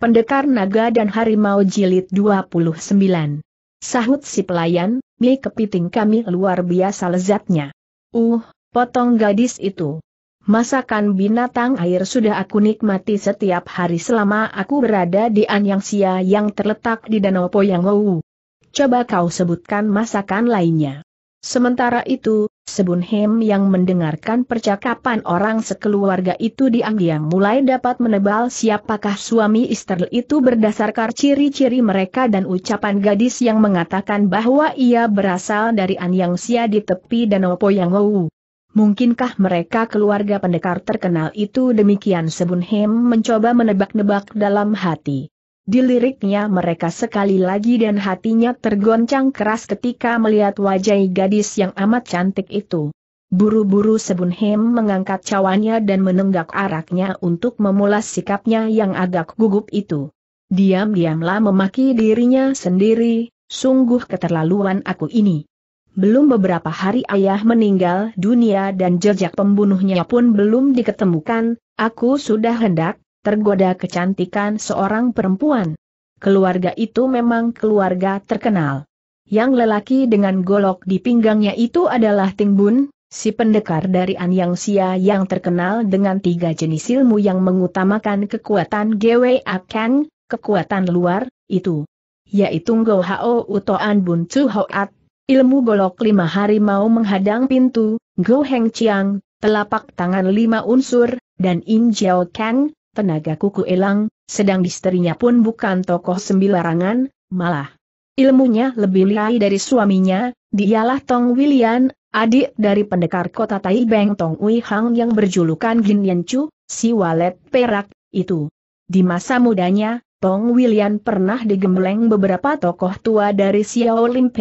Pendekar Naga dan Harimau Jilid 29. Sahut si pelayan, mie kepiting kami luar biasa lezatnya. Uh, potong gadis itu. Masakan binatang air sudah aku nikmati setiap hari selama aku berada di Anyangsia yang terletak di Danau Poyangowu. Coba kau sebutkan masakan lainnya. Sementara itu, Sebunhem yang mendengarkan percakapan orang sekeluarga itu diam-diam mulai dapat menebal siapakah suami istri itu berdasarkan ciri-ciri mereka dan ucapan gadis yang mengatakan bahwa ia berasal dari Sia di tepi Danau Poyangou. Mungkinkah mereka keluarga pendekar terkenal itu demikian Sebunhem mencoba menebak-nebak dalam hati. Diliriknya mereka sekali lagi dan hatinya tergoncang keras ketika melihat wajah gadis yang amat cantik itu. Buru-buru sebunhem mengangkat cawannya dan menenggak araknya untuk memulas sikapnya yang agak gugup itu. Diam-diamlah memaki dirinya sendiri, sungguh keterlaluan aku ini. Belum beberapa hari ayah meninggal dunia dan jejak pembunuhnya pun belum diketemukan, aku sudah hendak tergoda kecantikan seorang perempuan. Keluarga itu memang keluarga terkenal. Yang lelaki dengan golok di pinggangnya itu adalah Ting Bun, si pendekar dari Anyang Sia yang terkenal dengan tiga jenis ilmu yang mengutamakan kekuatan Gwe akeng, kekuatan luar, itu. Yaitu Ngo Hao Utoan Bun Chu Hoat, ilmu golok lima hari mau menghadang pintu, Go Heng Chiang, telapak tangan lima unsur, dan In Jiao Kang, tenaga kuku elang, sedang isterinya pun bukan tokoh sembilarangan, malah ilmunya lebih liai dari suaminya, dialah Tong William, adik dari pendekar kota Taibeng Tong Ui Hang yang berjulukan Gin Yen Chu, si walet perak, itu. Di masa mudanya, Tong William pernah digembleng beberapa tokoh tua dari Xiao Lim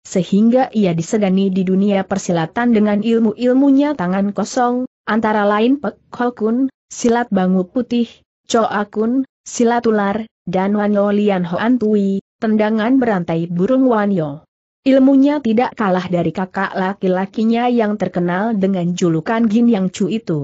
sehingga ia disegani di dunia persilatan dengan ilmu-ilmunya tangan kosong, antara lain Pek Ho Kun, silat bangu putih, Coakun, Akun, silat ular, dan wanyo lian hoan tui, tendangan berantai burung wanyo. Ilmunya tidak kalah dari kakak laki-lakinya yang terkenal dengan julukan Gin Yang Chu itu.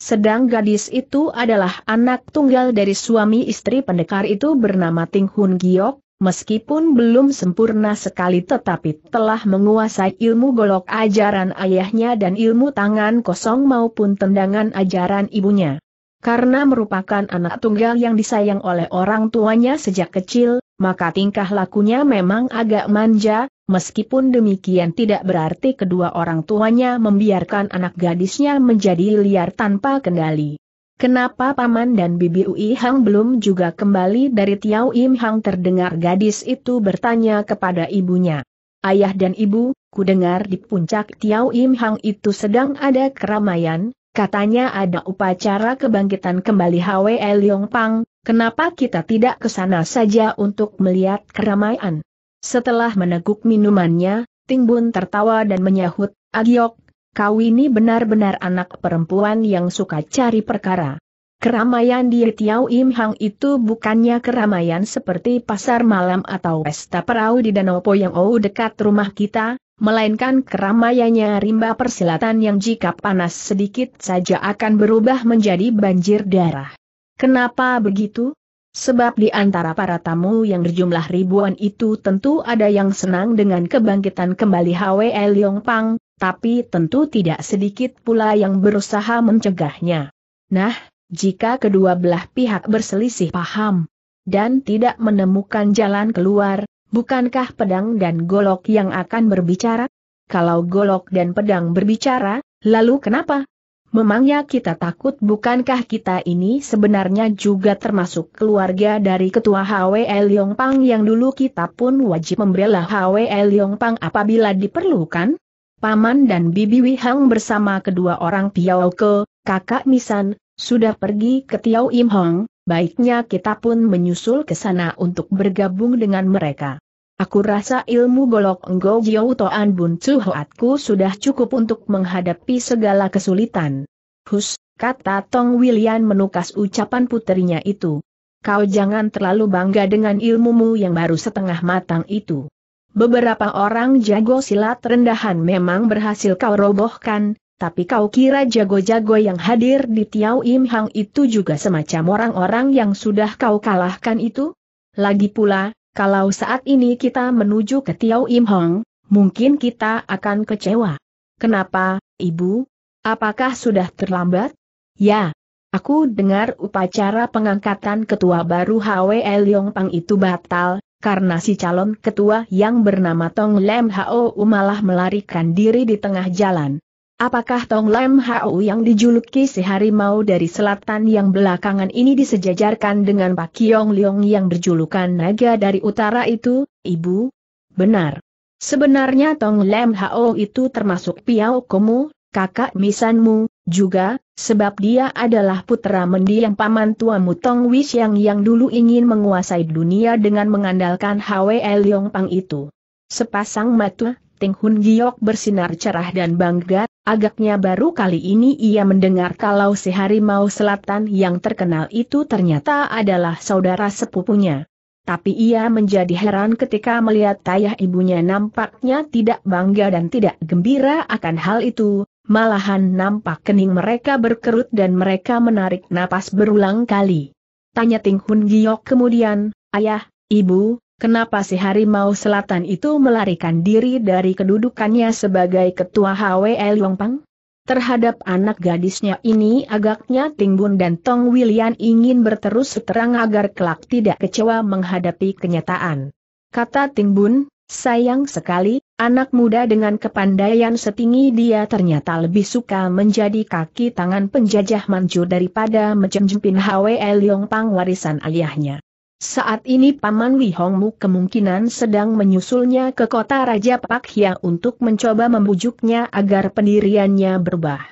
Sedang gadis itu adalah anak tunggal dari suami istri pendekar itu bernama Ting Hun Giok, meskipun belum sempurna sekali tetapi telah menguasai ilmu golok ajaran ayahnya dan ilmu tangan kosong maupun tendangan ajaran ibunya. Karena merupakan anak tunggal yang disayang oleh orang tuanya sejak kecil, maka tingkah lakunya memang agak manja, meskipun demikian tidak berarti kedua orang tuanya membiarkan anak gadisnya menjadi liar tanpa kendali. Kenapa Paman dan Bibi Ui Hang belum juga kembali dari Tiau Im Hang terdengar gadis itu bertanya kepada ibunya. Ayah dan ibu, ku dengar di puncak Tiau Im Hang itu sedang ada keramaian, Katanya ada upacara kebangkitan kembali Hwe Leong Pang, kenapa kita tidak ke sana saja untuk melihat keramaian? Setelah meneguk minumannya, Tingbun tertawa dan menyahut, Agiok, kau ini benar-benar anak perempuan yang suka cari perkara. Keramaian di Tiau Im Hang itu bukannya keramaian seperti pasar malam atau pesta perahu di Danau Poyang Ou dekat rumah kita, melainkan keramaiannya rimba persilatan yang jika panas sedikit saja akan berubah menjadi banjir darah. Kenapa begitu? Sebab di antara para tamu yang berjumlah ribuan itu tentu ada yang senang dengan kebangkitan kembali Yong Pang, tapi tentu tidak sedikit pula yang berusaha mencegahnya. Nah, jika kedua belah pihak berselisih paham dan tidak menemukan jalan keluar, Bukankah pedang dan golok yang akan berbicara? Kalau golok dan pedang berbicara, lalu kenapa? Memangnya kita takut bukankah kita ini sebenarnya juga termasuk keluarga dari ketua HWL Pang yang dulu kita pun wajib membela HWL Pang apabila diperlukan? Paman dan Bibi Wihang bersama kedua orang Piao Ke, kakak Misan, sudah pergi ke Tiao Im Hong, baiknya kita pun menyusul ke sana untuk bergabung dengan mereka. Aku rasa ilmu golok Ngo Jiao Toan Bun Hoatku sudah cukup untuk menghadapi segala kesulitan. Hus, kata Tong William menukas ucapan putrinya itu. Kau jangan terlalu bangga dengan ilmumu yang baru setengah matang itu. Beberapa orang jago silat rendahan memang berhasil kau robohkan, tapi kau kira jago-jago yang hadir di Tiau Im Hang itu juga semacam orang-orang yang sudah kau kalahkan itu? Lagi pula, kalau saat ini kita menuju ke Tiau Im Hang, mungkin kita akan kecewa. Kenapa, Ibu? Apakah sudah terlambat? Ya. Aku dengar upacara pengangkatan ketua baru HW Yong Pang itu batal, karena si calon ketua yang bernama Tong Lem Hao malah melarikan diri di tengah jalan. Apakah Tong Lam Hao yang dijuluki si harimau dari selatan yang belakangan ini disejajarkan dengan Pak Kiong Leong yang berjulukan naga dari utara itu, Ibu? Benar. Sebenarnya Tong Lam Hao itu termasuk Piao Komu, kakak misanmu, juga, sebab dia adalah putra mendiang paman tuamu Tong yang yang dulu ingin menguasai dunia dengan mengandalkan Hwe Leong Pang itu. Sepasang mata, Ting Hun Giok bersinar cerah dan bangga, Agaknya baru kali ini ia mendengar kalau si harimau selatan yang terkenal itu ternyata adalah saudara sepupunya. Tapi ia menjadi heran ketika melihat ayah ibunya nampaknya tidak bangga dan tidak gembira akan hal itu, malahan nampak kening mereka berkerut dan mereka menarik napas berulang kali. Tanya Ting Hun Giok kemudian, ayah, ibu, Kenapa si harimau selatan itu melarikan diri dari kedudukannya sebagai ketua HWL Yongpang? Terhadap anak gadisnya ini agaknya Tingbun dan Tong William ingin berterus terang agar kelak tidak kecewa menghadapi kenyataan. Kata Tingbun, sayang sekali, anak muda dengan kepandaian setinggi dia ternyata lebih suka menjadi kaki tangan penjajah manju daripada menjempin HWL Yongpang warisan ayahnya. Saat ini Paman Li Hongmu kemungkinan sedang menyusulnya ke kota Raja Pak Hia untuk mencoba membujuknya agar pendiriannya berubah.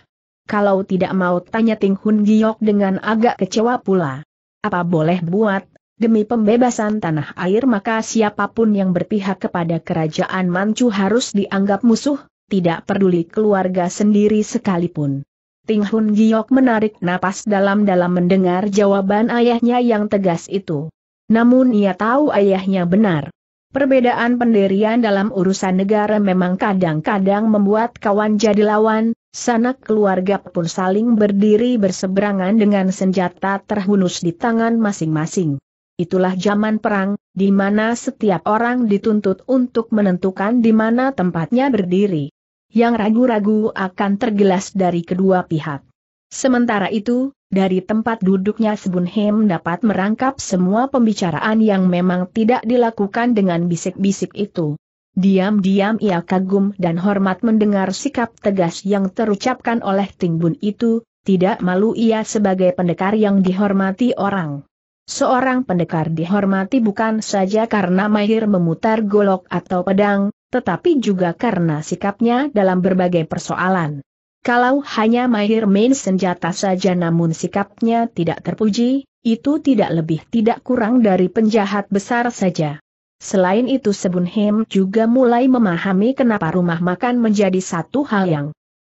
Kalau tidak mau tanya Ting Hun Giok dengan agak kecewa pula. Apa boleh buat, demi pembebasan tanah air maka siapapun yang berpihak kepada kerajaan Manchu harus dianggap musuh, tidak peduli keluarga sendiri sekalipun. Ting Hun Giok menarik napas dalam-dalam mendengar jawaban ayahnya yang tegas itu. Namun ia tahu ayahnya benar. Perbedaan pendirian dalam urusan negara memang kadang-kadang membuat kawan jadi lawan, sanak keluarga pun saling berdiri berseberangan dengan senjata terhunus di tangan masing-masing. Itulah zaman perang, di mana setiap orang dituntut untuk menentukan di mana tempatnya berdiri. Yang ragu-ragu akan tergelas dari kedua pihak. Sementara itu, dari tempat duduknya Sebunhem dapat merangkap semua pembicaraan yang memang tidak dilakukan dengan bisik-bisik itu. Diam-diam ia kagum dan hormat mendengar sikap tegas yang terucapkan oleh Tingbun itu, tidak malu ia sebagai pendekar yang dihormati orang. Seorang pendekar dihormati bukan saja karena mahir memutar golok atau pedang, tetapi juga karena sikapnya dalam berbagai persoalan. Kalau hanya mahir main senjata saja namun sikapnya tidak terpuji, itu tidak lebih tidak kurang dari penjahat besar saja. Selain itu Sebunhem juga mulai memahami kenapa rumah makan menjadi satu hal yang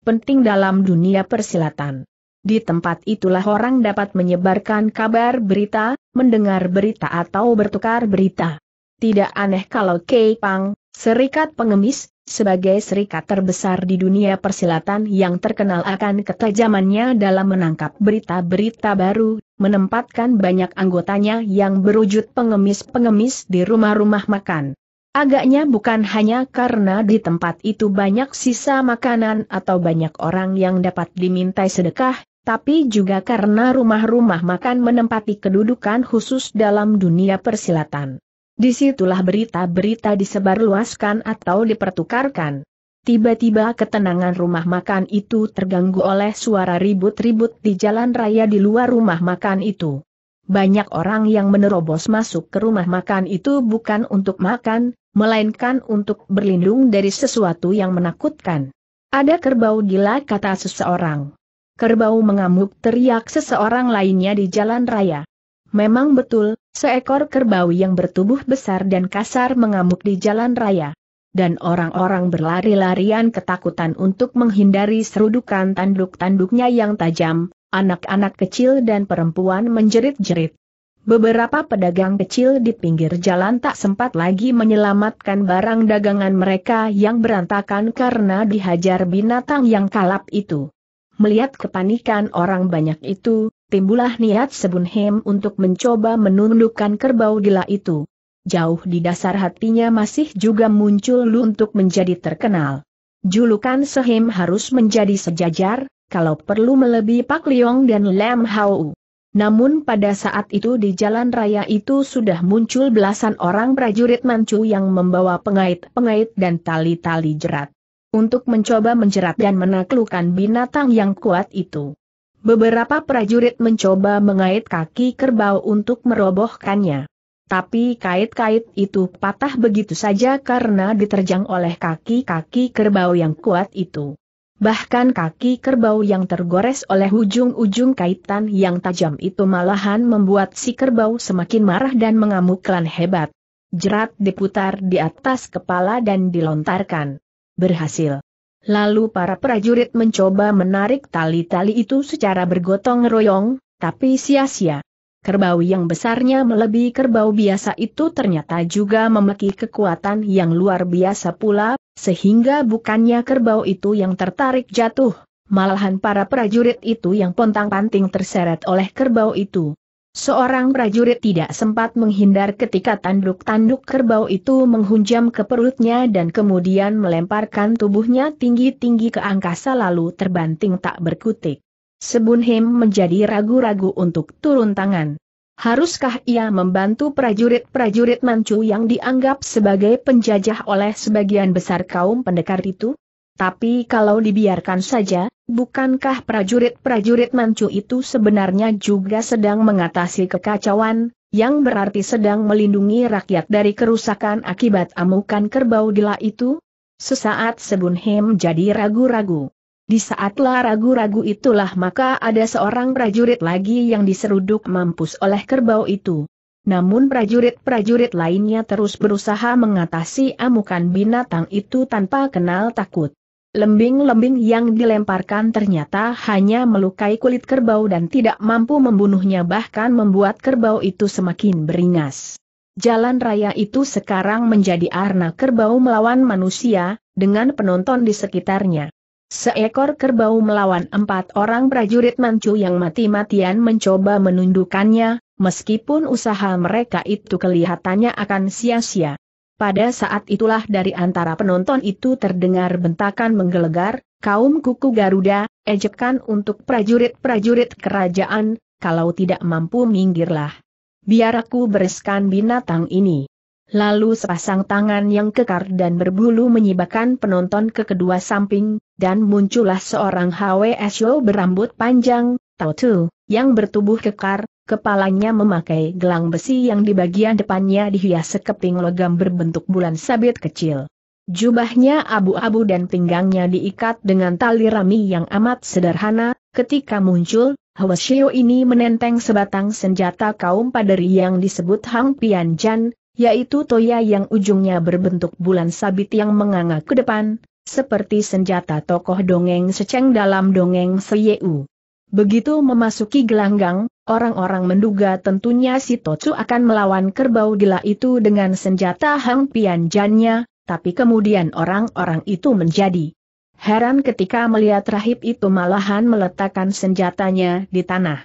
penting dalam dunia persilatan. Di tempat itulah orang dapat menyebarkan kabar berita, mendengar berita atau bertukar berita. Tidak aneh kalau Kei Pang, Serikat Pengemis, sebagai serikat terbesar di dunia persilatan yang terkenal akan ketajamannya dalam menangkap berita-berita baru, menempatkan banyak anggotanya yang berwujud pengemis-pengemis di rumah-rumah makan. Agaknya bukan hanya karena di tempat itu banyak sisa makanan atau banyak orang yang dapat dimintai sedekah, tapi juga karena rumah-rumah makan menempati kedudukan khusus dalam dunia persilatan. Disitulah berita-berita disebarluaskan atau dipertukarkan. Tiba-tiba ketenangan rumah makan itu terganggu oleh suara ribut-ribut di jalan raya di luar rumah makan itu. Banyak orang yang menerobos masuk ke rumah makan itu bukan untuk makan, melainkan untuk berlindung dari sesuatu yang menakutkan. Ada kerbau gila kata seseorang. Kerbau mengamuk teriak seseorang lainnya di jalan raya. Memang betul, Seekor kerbau yang bertubuh besar dan kasar mengamuk di jalan raya. Dan orang-orang berlari-larian ketakutan untuk menghindari serudukan tanduk-tanduknya yang tajam, anak-anak kecil dan perempuan menjerit-jerit. Beberapa pedagang kecil di pinggir jalan tak sempat lagi menyelamatkan barang dagangan mereka yang berantakan karena dihajar binatang yang kalap itu. Melihat kepanikan orang banyak itu, timbulah niat Sebunhem untuk mencoba menundukkan kerbau gila itu. Jauh di dasar hatinya masih juga muncul Lu untuk menjadi terkenal. Julukan Sehem harus menjadi sejajar, kalau perlu melebihi Pak Liong dan Lam Hau. Namun pada saat itu di jalan raya itu sudah muncul belasan orang prajurit Manchu yang membawa pengait-pengait dan tali-tali jerat. Untuk mencoba menjerat dan menaklukkan binatang yang kuat itu. Beberapa prajurit mencoba mengait kaki kerbau untuk merobohkannya. Tapi kait-kait itu patah begitu saja karena diterjang oleh kaki-kaki kerbau yang kuat itu. Bahkan kaki kerbau yang tergores oleh ujung-ujung kaitan yang tajam itu malahan membuat si kerbau semakin marah dan mengamukkan hebat. Jerat diputar di atas kepala dan dilontarkan. Berhasil. Lalu para prajurit mencoba menarik tali-tali itu secara bergotong royong, tapi sia-sia. Kerbau yang besarnya melebihi kerbau biasa itu ternyata juga memiliki kekuatan yang luar biasa pula, sehingga bukannya kerbau itu yang tertarik jatuh, malahan para prajurit itu yang pontang-panting terseret oleh kerbau itu. Seorang prajurit tidak sempat menghindar ketika tanduk-tanduk kerbau itu menghunjam ke perutnya dan kemudian melemparkan tubuhnya tinggi-tinggi ke angkasa lalu terbanting tak berkutik. Sebunhem menjadi ragu-ragu untuk turun tangan. Haruskah ia membantu prajurit-prajurit mancu yang dianggap sebagai penjajah oleh sebagian besar kaum pendekar itu? Tapi kalau dibiarkan saja, Bukankah prajurit-prajurit Manchu itu sebenarnya juga sedang mengatasi kekacauan, yang berarti sedang melindungi rakyat dari kerusakan akibat amukan kerbau gila itu? Sesaat Hem jadi ragu-ragu. Di saatlah ragu-ragu itulah maka ada seorang prajurit lagi yang diseruduk mampus oleh kerbau itu. Namun prajurit-prajurit lainnya terus berusaha mengatasi amukan binatang itu tanpa kenal takut. Lembing-lembing yang dilemparkan ternyata hanya melukai kulit kerbau dan tidak mampu membunuhnya bahkan membuat kerbau itu semakin beringas. Jalan raya itu sekarang menjadi arena kerbau melawan manusia, dengan penonton di sekitarnya. Seekor kerbau melawan empat orang prajurit mancu yang mati-matian mencoba menundukkannya, meskipun usaha mereka itu kelihatannya akan sia-sia. Pada saat itulah dari antara penonton itu terdengar bentakan menggelegar, kaum kuku Garuda, ejekan untuk prajurit-prajurit kerajaan, kalau tidak mampu minggirlah. Biar aku bereskan binatang ini. Lalu sepasang tangan yang kekar dan berbulu menyibakkan penonton ke kedua samping, dan muncullah seorang HWSO berambut panjang, Tautu, yang bertubuh kekar, Kepalanya memakai gelang besi yang di bagian depannya dihias sekeping logam berbentuk bulan sabit kecil. Jubahnya abu-abu dan pinggangnya diikat dengan tali rami yang amat sederhana, ketika muncul, Hwasyo ini menenteng sebatang senjata kaum paderi yang disebut Hang Pian Jan, yaitu toya yang ujungnya berbentuk bulan sabit yang menganga ke depan, seperti senjata tokoh dongeng seceng dalam dongeng Seyeu. Begitu memasuki gelanggang, orang-orang menduga tentunya si Tocu akan melawan kerbau gila itu dengan senjata Hang Pianjannya, tapi kemudian orang-orang itu menjadi heran ketika melihat rahib itu malahan meletakkan senjatanya di tanah.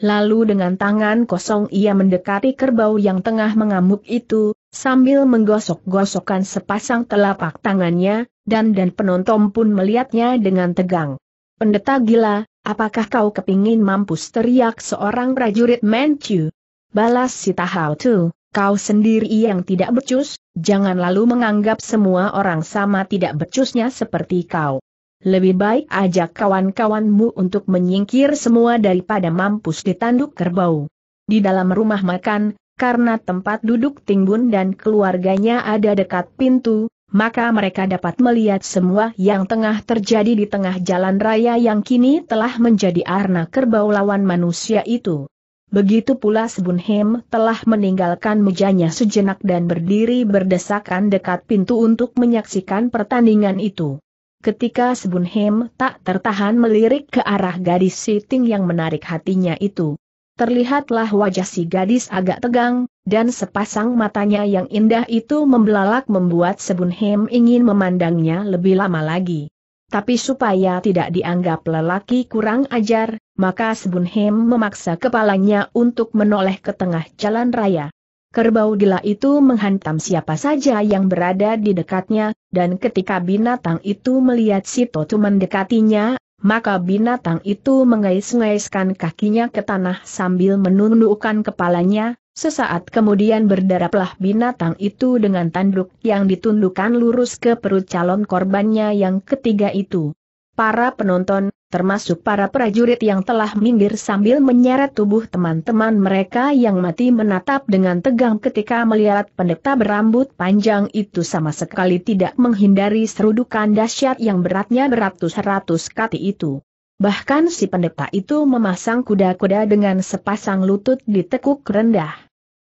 Lalu dengan tangan kosong ia mendekati kerbau yang tengah mengamuk itu, sambil menggosok-gosokkan sepasang telapak tangannya, dan dan penonton pun melihatnya dengan tegang. Pendeta gila, Apakah kau kepingin mampus teriak seorang prajurit Manchu? Balas si Tahao Tu, kau sendiri yang tidak becus, jangan lalu menganggap semua orang sama tidak becusnya seperti kau. Lebih baik ajak kawan-kawanmu untuk menyingkir semua daripada mampus di tanduk kerbau. Di dalam rumah makan, karena tempat duduk Timbun dan keluarganya ada dekat pintu, maka mereka dapat melihat semua yang tengah terjadi di tengah jalan raya yang kini telah menjadi arna kerbau lawan manusia itu. Begitu pula Sebunhem telah meninggalkan mejanya sejenak dan berdiri berdesakan dekat pintu untuk menyaksikan pertandingan itu. Ketika Sebunhem tak tertahan melirik ke arah gadis siting yang menarik hatinya itu, terlihatlah wajah si gadis agak tegang, dan sepasang matanya yang indah itu membelalak membuat Sebun Hem ingin memandangnya lebih lama lagi. Tapi supaya tidak dianggap lelaki kurang ajar, maka Sebun Hem memaksa kepalanya untuk menoleh ke tengah jalan raya. Kerbau gila itu menghantam siapa saja yang berada di dekatnya, dan ketika binatang itu melihat si Totu mendekatinya, maka binatang itu mengais-ngaiskan kakinya ke tanah sambil menundukkan kepalanya, sesaat kemudian berdaraplah binatang itu dengan tanduk yang ditundukkan lurus ke perut calon korbannya yang ketiga itu. Para penonton, termasuk para prajurit yang telah minggir sambil menyeret tubuh teman-teman mereka yang mati menatap dengan tegang ketika melihat pendeta berambut panjang itu sama sekali tidak menghindari serudukan dahsyat yang beratnya beratus-ratus kati itu. Bahkan si pendeta itu memasang kuda-kuda dengan sepasang lutut ditekuk rendah.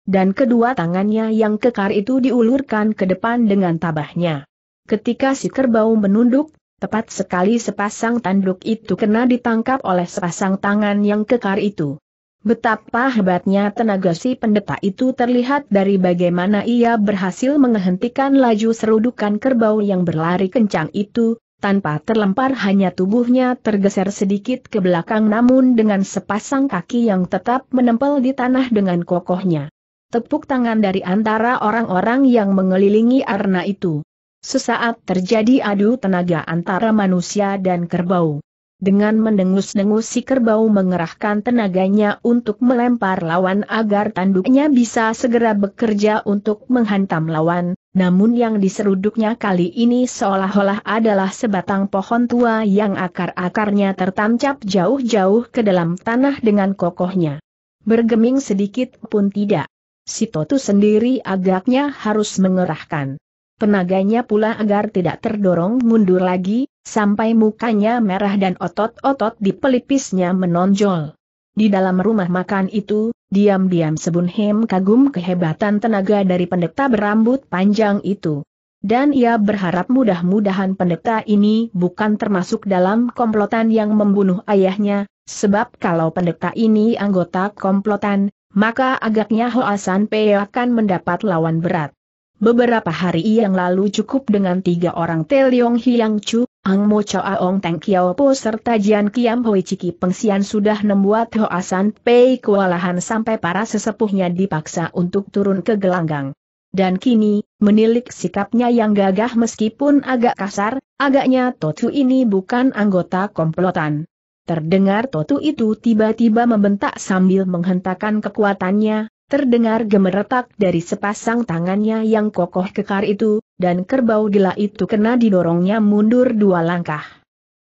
Dan kedua tangannya yang kekar itu diulurkan ke depan dengan tabahnya. Ketika si kerbau menunduk, Tepat sekali sepasang tanduk itu kena ditangkap oleh sepasang tangan yang kekar itu. Betapa hebatnya tenaga si pendeta itu terlihat dari bagaimana ia berhasil menghentikan laju serudukan kerbau yang berlari kencang itu, tanpa terlempar hanya tubuhnya tergeser sedikit ke belakang namun dengan sepasang kaki yang tetap menempel di tanah dengan kokohnya. Tepuk tangan dari antara orang-orang yang mengelilingi arna itu. Sesaat terjadi adu tenaga antara manusia dan kerbau. Dengan mendengus-dengus si kerbau mengerahkan tenaganya untuk melempar lawan agar tanduknya bisa segera bekerja untuk menghantam lawan, namun yang diseruduknya kali ini seolah-olah adalah sebatang pohon tua yang akar-akarnya tertancap jauh-jauh ke dalam tanah dengan kokohnya. Bergeming sedikit pun tidak. Si Totu sendiri agaknya harus mengerahkan tenaganya pula agar tidak terdorong mundur lagi, sampai mukanya merah dan otot-otot di pelipisnya menonjol. Di dalam rumah makan itu, diam-diam Sebun Hem kagum kehebatan tenaga dari pendeta berambut panjang itu. Dan ia berharap mudah-mudahan pendeta ini bukan termasuk dalam komplotan yang membunuh ayahnya, sebab kalau pendeta ini anggota komplotan, maka agaknya Hoasan Pei akan mendapat lawan berat. Beberapa hari yang lalu cukup dengan tiga orang Teliong Hiang Chu, Ang Mo Chao Aong Teng Kiao Po serta Jian Kiam Hoi Ciki Pengsian sudah membuat Hoasan Pei kewalahan sampai para sesepuhnya dipaksa untuk turun ke gelanggang. Dan kini, menilik sikapnya yang gagah meskipun agak kasar, agaknya Totu ini bukan anggota komplotan. Terdengar Totu itu tiba-tiba membentak sambil menghentakkan kekuatannya, Terdengar gemeretak dari sepasang tangannya yang kokoh kekar itu, dan kerbau gila itu kena didorongnya mundur dua langkah.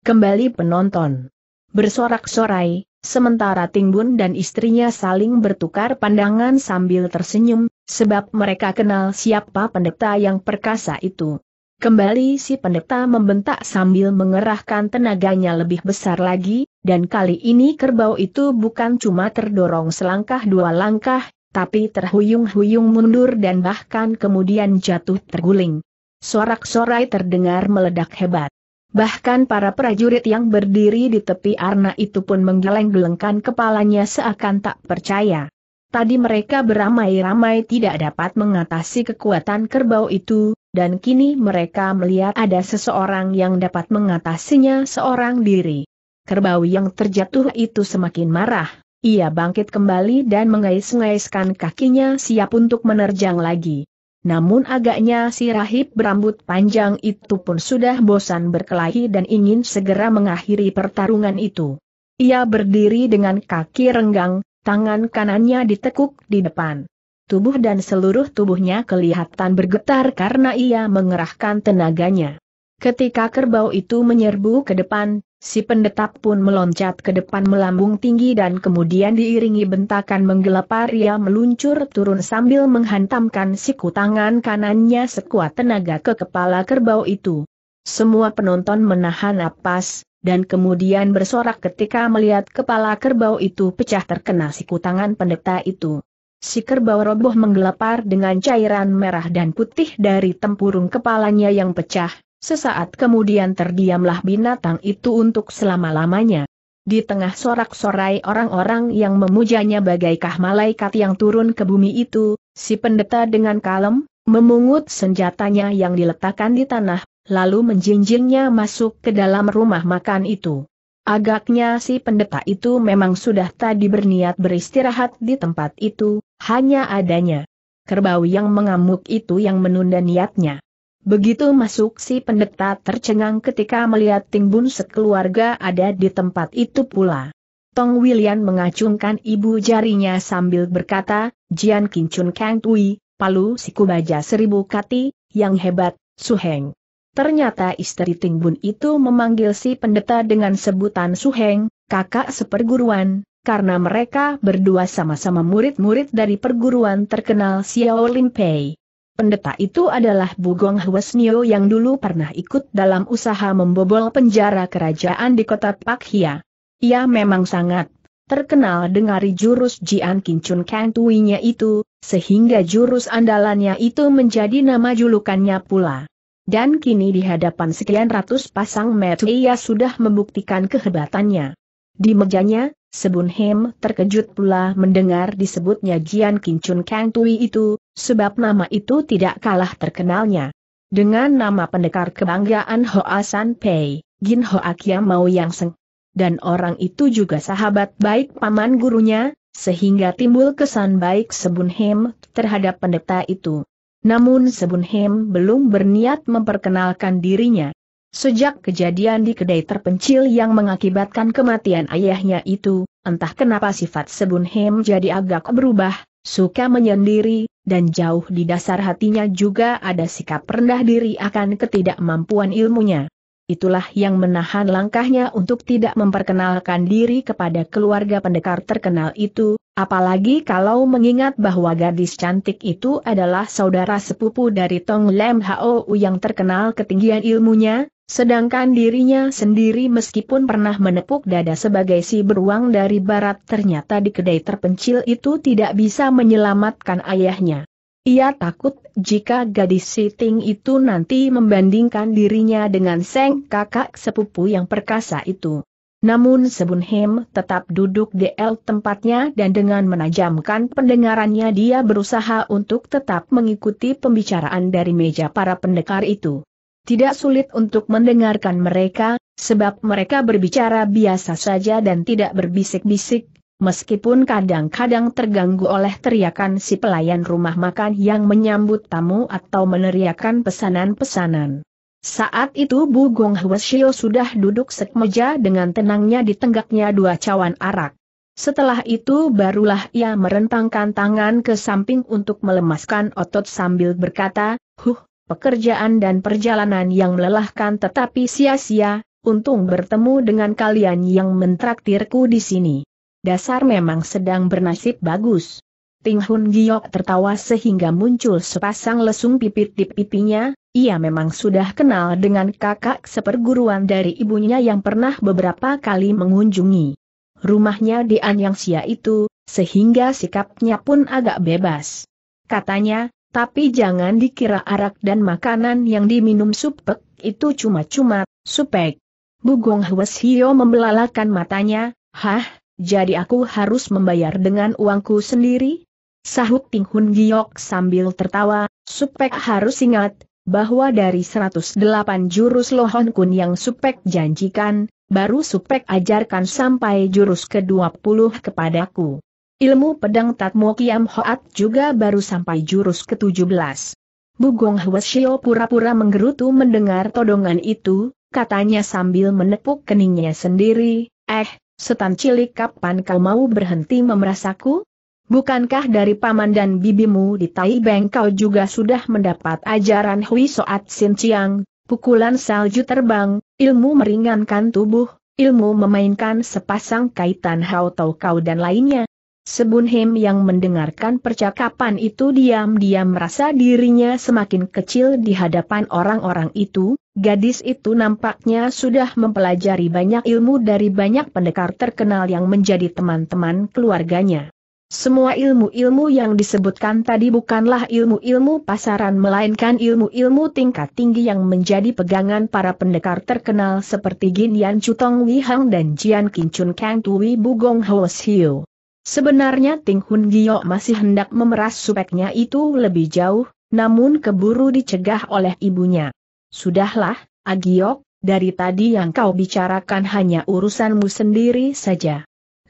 Kembali penonton. Bersorak-sorai, sementara Tingbun dan istrinya saling bertukar pandangan sambil tersenyum, sebab mereka kenal siapa pendeta yang perkasa itu. Kembali si pendeta membentak sambil mengerahkan tenaganya lebih besar lagi, dan kali ini kerbau itu bukan cuma terdorong selangkah dua langkah, tapi terhuyung-huyung mundur dan bahkan kemudian jatuh terguling. Sorak-sorai terdengar meledak hebat. Bahkan para prajurit yang berdiri di tepi arna itu pun menggeleng-gelengkan kepalanya seakan tak percaya. Tadi mereka beramai-ramai tidak dapat mengatasi kekuatan kerbau itu, dan kini mereka melihat ada seseorang yang dapat mengatasinya seorang diri. Kerbau yang terjatuh itu semakin marah, ia bangkit kembali dan mengais-ngaiskan kakinya siap untuk menerjang lagi. Namun agaknya si rahib berambut panjang itu pun sudah bosan berkelahi dan ingin segera mengakhiri pertarungan itu. Ia berdiri dengan kaki renggang, tangan kanannya ditekuk di depan. Tubuh dan seluruh tubuhnya kelihatan bergetar karena ia mengerahkan tenaganya. Ketika kerbau itu menyerbu ke depan, Si pendeta pun meloncat ke depan melambung tinggi dan kemudian diiringi bentakan menggelepar ia meluncur turun sambil menghantamkan siku tangan kanannya sekuat tenaga ke kepala kerbau itu. Semua penonton menahan napas, dan kemudian bersorak ketika melihat kepala kerbau itu pecah terkena siku tangan pendeta itu. Si kerbau roboh menggelepar dengan cairan merah dan putih dari tempurung kepalanya yang pecah, Sesaat kemudian terdiamlah binatang itu untuk selama-lamanya. Di tengah sorak-sorai orang-orang yang memujanya bagaikah malaikat yang turun ke bumi itu, si pendeta dengan kalem, memungut senjatanya yang diletakkan di tanah, lalu menjinjingnya masuk ke dalam rumah makan itu. Agaknya si pendeta itu memang sudah tadi berniat beristirahat di tempat itu, hanya adanya kerbau yang mengamuk itu yang menunda niatnya. Begitu masuk si pendeta tercengang ketika melihat Timbun sekeluarga ada di tempat itu pula. Tong William mengacungkan ibu jarinya sambil berkata, Jian Kincun Kang Tui, Palu Siku Baja Seribu Kati, yang hebat, Suheng. Ternyata istri Timbun itu memanggil si pendeta dengan sebutan Suheng, kakak seperguruan, karena mereka berdua sama-sama murid-murid dari perguruan terkenal Xiao Limpei. Pendeta itu adalah Bugong Hwasnio yang dulu pernah ikut dalam usaha membobol penjara kerajaan di kota Pakhia. Ia memang sangat terkenal dengan jurus Jian Kincun Kang nya itu, sehingga jurus andalannya itu menjadi nama julukannya pula. Dan kini di hadapan sekian ratus pasang mata ia sudah membuktikan kehebatannya. Di mejanya, Sebun Hem terkejut pula mendengar disebutnya Jian Kincun Kang Tui itu, sebab nama itu tidak kalah terkenalnya. Dengan nama pendekar kebanggaan Hoa San Pei, Gin Hoa Kiam Mau Yang Seng. Dan orang itu juga sahabat baik paman gurunya, sehingga timbul kesan baik Sebun Hem terhadap pendeta itu. Namun Sebun Hem belum berniat memperkenalkan dirinya. Sejak kejadian di kedai terpencil yang mengakibatkan kematian ayahnya itu, entah kenapa sifat Sebun Hem jadi agak berubah, suka menyendiri, dan jauh di dasar hatinya juga ada sikap rendah diri akan ketidakmampuan ilmunya. Itulah yang menahan langkahnya untuk tidak memperkenalkan diri kepada keluarga pendekar terkenal itu, Apalagi kalau mengingat bahwa gadis cantik itu adalah saudara sepupu dari Tong Lem Ho yang terkenal ketinggian ilmunya, sedangkan dirinya sendiri meskipun pernah menepuk dada sebagai si beruang dari barat ternyata di kedai terpencil itu tidak bisa menyelamatkan ayahnya. Ia takut jika gadis ting itu nanti membandingkan dirinya dengan Seng kakak sepupu yang perkasa itu. Namun Sebunhem tetap duduk di L tempatnya dan dengan menajamkan pendengarannya dia berusaha untuk tetap mengikuti pembicaraan dari meja para pendekar itu. Tidak sulit untuk mendengarkan mereka, sebab mereka berbicara biasa saja dan tidak berbisik-bisik, meskipun kadang-kadang terganggu oleh teriakan si pelayan rumah makan yang menyambut tamu atau meneriakan pesanan-pesanan. Saat itu Bu Gong Hwasyo sudah duduk sekmeja dengan tenangnya di tenggaknya dua cawan arak. Setelah itu barulah ia merentangkan tangan ke samping untuk melemaskan otot sambil berkata, Huh, pekerjaan dan perjalanan yang melelahkan tetapi sia-sia, untung bertemu dengan kalian yang mentraktirku di sini. Dasar memang sedang bernasib bagus. Ting Hun Giok tertawa sehingga muncul sepasang lesung pipit di pipinya, ia memang sudah kenal dengan kakak seperguruan dari ibunya yang pernah beberapa kali mengunjungi rumahnya di Anyangsia itu, sehingga sikapnya pun agak bebas. Katanya, tapi jangan dikira arak dan makanan yang diminum supek itu cuma-cuma, supek. Bugong Hwes Hio membelalakan matanya, hah, jadi aku harus membayar dengan uangku sendiri? Sahut Ting Hun Giok sambil tertawa, supek harus ingat, bahwa dari 108 jurus Lohon Kun yang Supek janjikan, baru Supek ajarkan sampai jurus ke-20 kepadaku. Ilmu pedang Tatmo Kiam Hoat juga baru sampai jurus ke-17. Bugong Hwasyo pura-pura menggerutu mendengar todongan itu, katanya sambil menepuk keningnya sendiri, eh, setan cilik kapan kau mau berhenti memerasaku? Bukankah dari paman dan bibimu di Taibeng kau juga sudah mendapat ajaran Hui Soat Sin Chiang, pukulan salju terbang, ilmu meringankan tubuh, ilmu memainkan sepasang kaitan Hao tau kau dan lainnya? Sebun Hem yang mendengarkan percakapan itu diam-diam merasa dirinya semakin kecil di hadapan orang-orang itu, gadis itu nampaknya sudah mempelajari banyak ilmu dari banyak pendekar terkenal yang menjadi teman-teman keluarganya. Semua ilmu-ilmu yang disebutkan tadi bukanlah ilmu-ilmu pasaran melainkan ilmu-ilmu tingkat tinggi yang menjadi pegangan para pendekar terkenal seperti Gin Yan Chutong Wi Hang dan Jian Kin Chun Kang Tui Bugong Hos Hiu. Sebenarnya Ting Hun Gio masih hendak memeras supeknya itu lebih jauh, namun keburu dicegah oleh ibunya. Sudahlah, Agio, dari tadi yang kau bicarakan hanya urusanmu sendiri saja.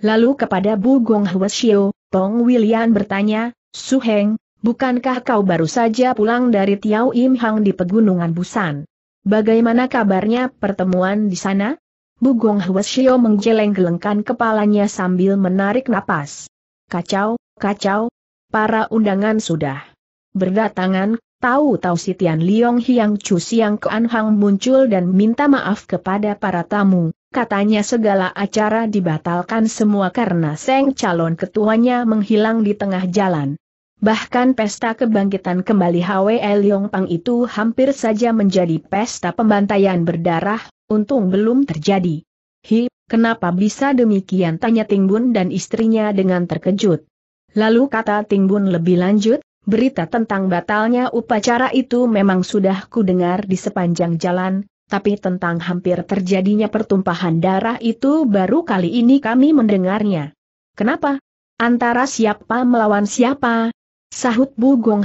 Lalu kepada Bu Gong Hwasyo, Tong William bertanya, Su Heng, bukankah kau baru saja pulang dari Tiau Im Hang di Pegunungan Busan? Bagaimana kabarnya pertemuan di sana? Bugong Hwasio menggeleng-gelengkan kepalanya sambil menarik napas. Kacau, kacau, para undangan sudah berdatangan, tahu-tahu Sitian Tian Liong Hiang Chu Siang Kuan Hang muncul dan minta maaf kepada para tamu, Katanya segala acara dibatalkan semua karena Seng calon ketuanya menghilang di tengah jalan. Bahkan pesta kebangkitan kembali Hwe Leong Pang itu hampir saja menjadi pesta pembantaian berdarah, untung belum terjadi. Hi, kenapa bisa demikian tanya Tingbun dan istrinya dengan terkejut. Lalu kata Tingbun lebih lanjut, berita tentang batalnya upacara itu memang sudah kudengar di sepanjang jalan, tapi tentang hampir terjadinya pertumpahan darah itu baru kali ini kami mendengarnya. Kenapa? Antara siapa melawan siapa? Sahut Bu Gong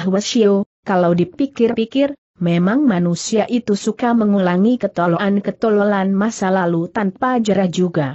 kalau dipikir-pikir, memang manusia itu suka mengulangi ketololan-ketololan masa lalu tanpa jerah juga.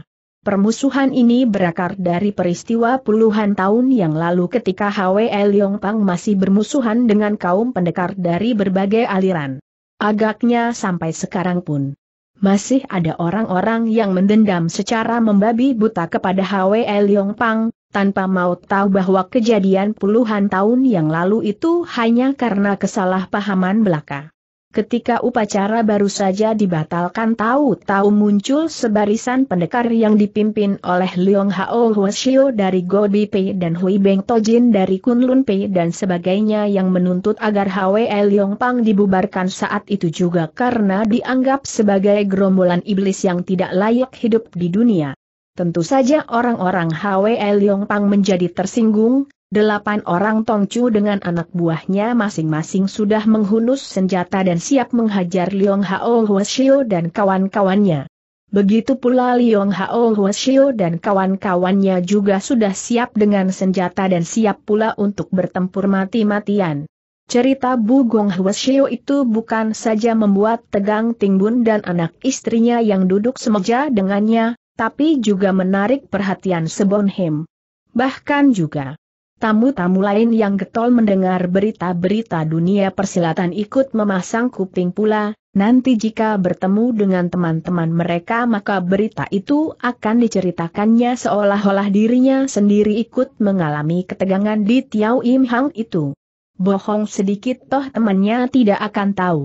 Permusuhan ini berakar dari peristiwa puluhan tahun yang lalu ketika HWL Yongpang masih bermusuhan dengan kaum pendekar dari berbagai aliran. Agaknya sampai sekarang pun. Masih ada orang-orang yang mendendam secara membabi buta kepada HWE Liong Pang, tanpa mau tahu bahwa kejadian puluhan tahun yang lalu itu hanya karena kesalahpahaman belaka. Ketika upacara baru saja dibatalkan tahu-tahu muncul sebarisan pendekar yang dipimpin oleh Leong Hao Huashio dari Gobi Pei dan Hui Beng Tojin dari Kunlun Pei dan sebagainya yang menuntut agar Hwe Leong Pang dibubarkan saat itu juga karena dianggap sebagai gerombolan iblis yang tidak layak hidup di dunia. Tentu saja orang-orang Hwe Leong Pang menjadi tersinggung, Delapan orang Tongcu dengan anak buahnya masing-masing sudah menghunus senjata dan siap menghajar Liong Hao Huashio dan kawan-kawannya. Begitu pula Liong Hao Huashio dan kawan-kawannya juga sudah siap dengan senjata dan siap pula untuk bertempur mati-matian. Cerita Bu Gong Huashio itu bukan saja membuat tegang Tingbun dan anak istrinya yang duduk semeja dengannya, tapi juga menarik perhatian Sebonhem. Bahkan juga Tamu-tamu lain yang getol mendengar berita-berita dunia persilatan ikut memasang kuping pula, nanti jika bertemu dengan teman-teman mereka maka berita itu akan diceritakannya seolah-olah dirinya sendiri ikut mengalami ketegangan di Tiau Im Hang itu. Bohong sedikit toh temannya tidak akan tahu.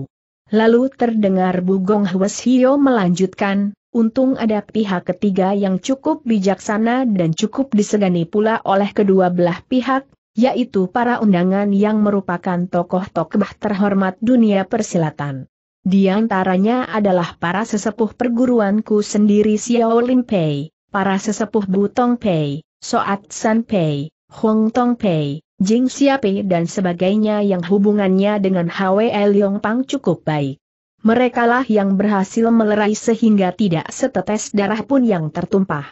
Lalu terdengar Bugong Hwes melanjutkan, Untung ada pihak ketiga yang cukup bijaksana dan cukup disegani pula oleh kedua belah pihak, yaitu para undangan yang merupakan tokoh-tokoh terhormat dunia persilatan. Di antaranya adalah para sesepuh perguruanku sendiri Xiao Lim Pei, para sesepuh Butong Pei, Soat San Pei, Hong Tong Pei, Jing Pei, dan sebagainya yang hubungannya dengan Hwe Liong Pang cukup baik. Merekalah yang berhasil melerai sehingga tidak setetes darah pun yang tertumpah.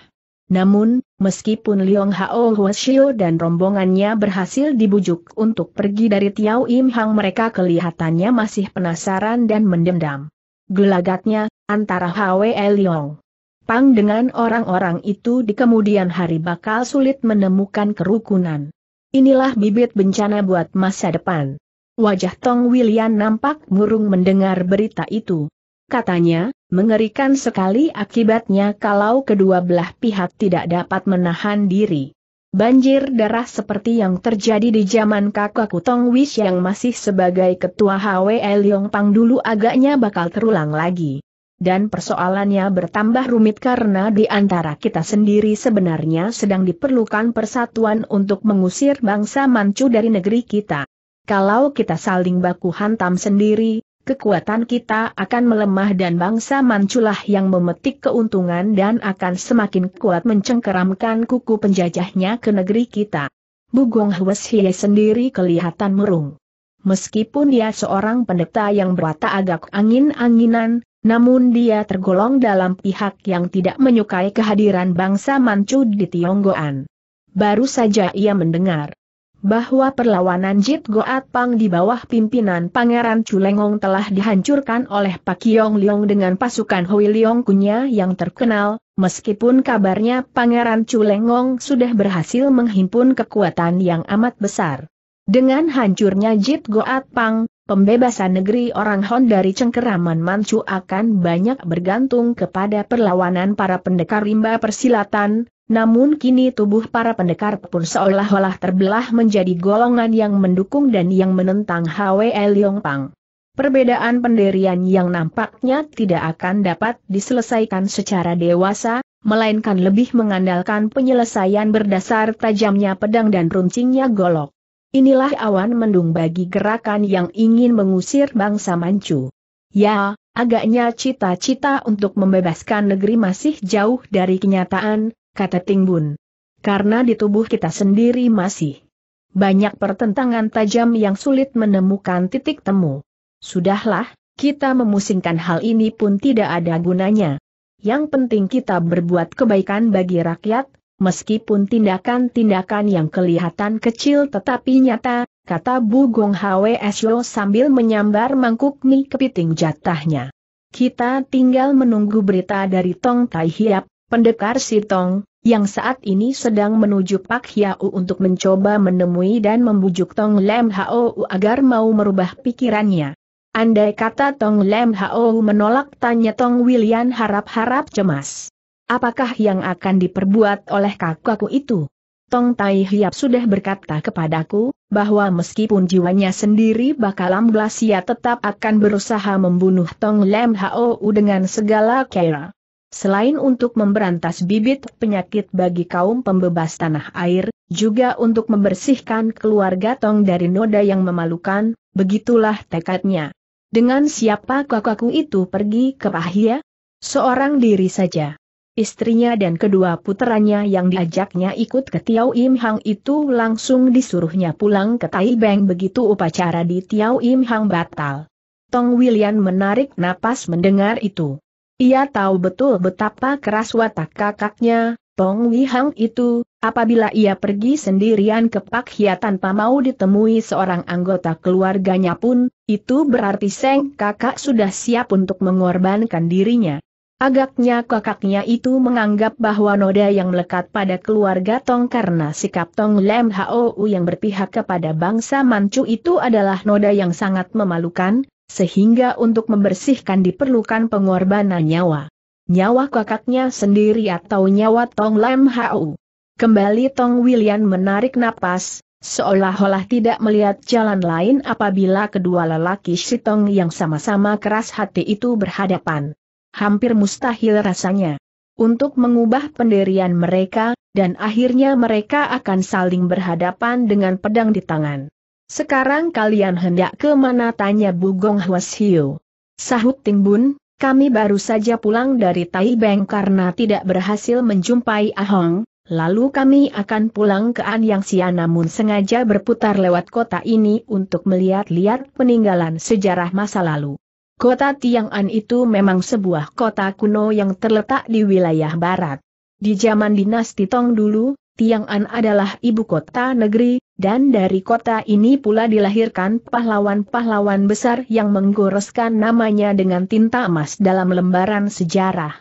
Namun, meskipun Liong Hao Huashio dan rombongannya berhasil dibujuk untuk pergi dari Tiao Im Hang mereka kelihatannya masih penasaran dan mendendam. Gelagatnya, antara Hwe Liong Pang dengan orang-orang itu di kemudian hari bakal sulit menemukan kerukunan. Inilah bibit bencana buat masa depan. Wajah Tong William nampak murung mendengar berita itu. Katanya, mengerikan sekali akibatnya kalau kedua belah pihak tidak dapat menahan diri. Banjir darah seperti yang terjadi di zaman kakakku Tong Wish yang masih sebagai ketua HWL Leong Pang dulu agaknya bakal terulang lagi. Dan persoalannya bertambah rumit karena di antara kita sendiri sebenarnya sedang diperlukan persatuan untuk mengusir bangsa Manchu dari negeri kita. Kalau kita saling baku hantam sendiri, kekuatan kita akan melemah dan bangsa manculah yang memetik keuntungan dan akan semakin kuat mencengkeramkan kuku penjajahnya ke negeri kita. Bugong Hwes Hie sendiri kelihatan murung. Meskipun dia seorang pendeta yang berwatak agak angin-anginan, namun dia tergolong dalam pihak yang tidak menyukai kehadiran bangsa Manchu di Tionggoan. Baru saja ia mendengar bahwa perlawanan Jit Goat Pang di bawah pimpinan Pangeran Culengong telah dihancurkan oleh Pak Yong Leong dengan pasukan Hui Leong Kunya yang terkenal, meskipun kabarnya Pangeran Culengong sudah berhasil menghimpun kekuatan yang amat besar. Dengan hancurnya Jit Goat Pang, pembebasan negeri orang Hon dari cengkeraman Manchu akan banyak bergantung kepada perlawanan para pendekar rimba persilatan, namun kini tubuh para pendekar pun seolah-olah terbelah menjadi golongan yang mendukung dan yang menentang Hwe Pang. Perbedaan pendirian yang nampaknya tidak akan dapat diselesaikan secara dewasa, melainkan lebih mengandalkan penyelesaian berdasar tajamnya pedang dan runcingnya golok. Inilah awan mendung bagi gerakan yang ingin mengusir bangsa Manchu. Ya, agaknya cita-cita untuk membebaskan negeri masih jauh dari kenyataan, kata Tingbun. Karena di tubuh kita sendiri masih banyak pertentangan tajam yang sulit menemukan titik temu. Sudahlah, kita memusingkan hal ini pun tidak ada gunanya. Yang penting kita berbuat kebaikan bagi rakyat, meskipun tindakan-tindakan yang kelihatan kecil tetapi nyata, kata Bu Gong Hwe sambil menyambar mangkuk mie kepiting jatahnya. Kita tinggal menunggu berita dari Tong Tai Hiap, Pendekar Sitong, yang saat ini sedang menuju Pak Hiau untuk mencoba menemui dan membujuk Tong Lem Hao agar mau merubah pikirannya. Andai kata Tong Lem Hao menolak tanya Tong William harap-harap cemas. Apakah yang akan diperbuat oleh kakakku itu? Tong Tai Hiap sudah berkata kepadaku, bahwa meskipun jiwanya sendiri bakal amblas ia tetap akan berusaha membunuh Tong Lem Hao dengan segala cara. Selain untuk memberantas bibit penyakit bagi kaum pembebas tanah air, juga untuk membersihkan keluarga Tong dari noda yang memalukan, begitulah tekadnya. Dengan siapa kakakku itu pergi ke Pahia? Seorang diri saja. Istrinya dan kedua putranya yang diajaknya ikut ke Tiau Im Hang itu langsung disuruhnya pulang ke Tai Taibeng begitu upacara di Tiau Im Hang batal. Tong William menarik napas mendengar itu. Ia tahu betul betapa keras watak kakaknya, Tong Wihang itu, apabila ia pergi sendirian ke Pak Hia tanpa mau ditemui seorang anggota keluarganya pun, itu berarti Seng kakak sudah siap untuk mengorbankan dirinya. Agaknya kakaknya itu menganggap bahwa noda yang melekat pada keluarga Tong karena sikap Tong Lem Hou yang berpihak kepada bangsa Manchu itu adalah noda yang sangat memalukan, sehingga untuk membersihkan diperlukan pengorbanan nyawa. Nyawa kakaknya sendiri atau nyawa Tong Lam Hau. Kembali Tong William menarik napas, seolah-olah tidak melihat jalan lain apabila kedua lelaki si Tong yang sama-sama keras hati itu berhadapan. Hampir mustahil rasanya. Untuk mengubah pendirian mereka, dan akhirnya mereka akan saling berhadapan dengan pedang di tangan. Sekarang kalian hendak ke mana tanya Bugong Hwashiu. Sahut Ting Bun, kami baru saja pulang dari Taibeng karena tidak berhasil menjumpai Ahong, lalu kami akan pulang ke An Yang Sia namun sengaja berputar lewat kota ini untuk melihat-lihat peninggalan sejarah masa lalu. Kota Tiang'an itu memang sebuah kota kuno yang terletak di wilayah barat. Di zaman dinasti Tong dulu, Tiang'an adalah ibu kota negeri, dan dari kota ini pula dilahirkan pahlawan-pahlawan besar yang menggoreskan namanya dengan tinta emas dalam lembaran sejarah.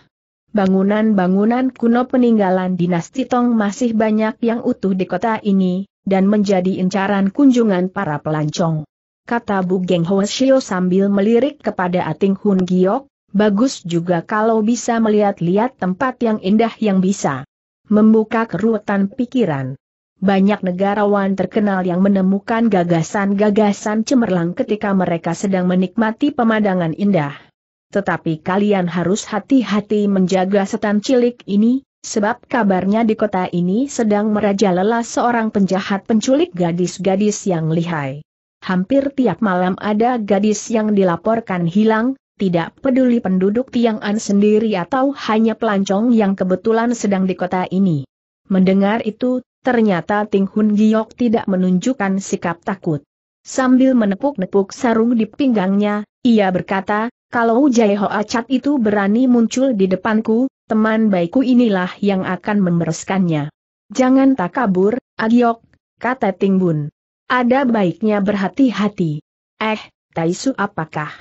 Bangunan-bangunan kuno peninggalan dinasti Tong masih banyak yang utuh di kota ini, dan menjadi incaran kunjungan para pelancong. Kata Bu Ho Shio sambil melirik kepada Ating Hun Giok, bagus juga kalau bisa melihat-lihat tempat yang indah yang bisa membuka kerutan pikiran banyak negarawan terkenal yang menemukan gagasan-gagasan cemerlang ketika mereka sedang menikmati pemandangan indah. Tetapi kalian harus hati-hati menjaga setan cilik ini, sebab kabarnya di kota ini sedang merajalela seorang penjahat penculik gadis-gadis yang lihai. Hampir tiap malam ada gadis yang dilaporkan hilang, tidak peduli penduduk Tiang'an sendiri atau hanya pelancong yang kebetulan sedang di kota ini. Mendengar itu, Ternyata Ting Hun Giok tidak menunjukkan sikap takut. Sambil menepuk-nepuk sarung di pinggangnya, ia berkata, kalau Jai ho Acat itu berani muncul di depanku, teman baikku inilah yang akan membereskannya. Jangan tak kabur, Agiok, kata Ting Bun. Ada baiknya berhati-hati. Eh, Taisu apakah?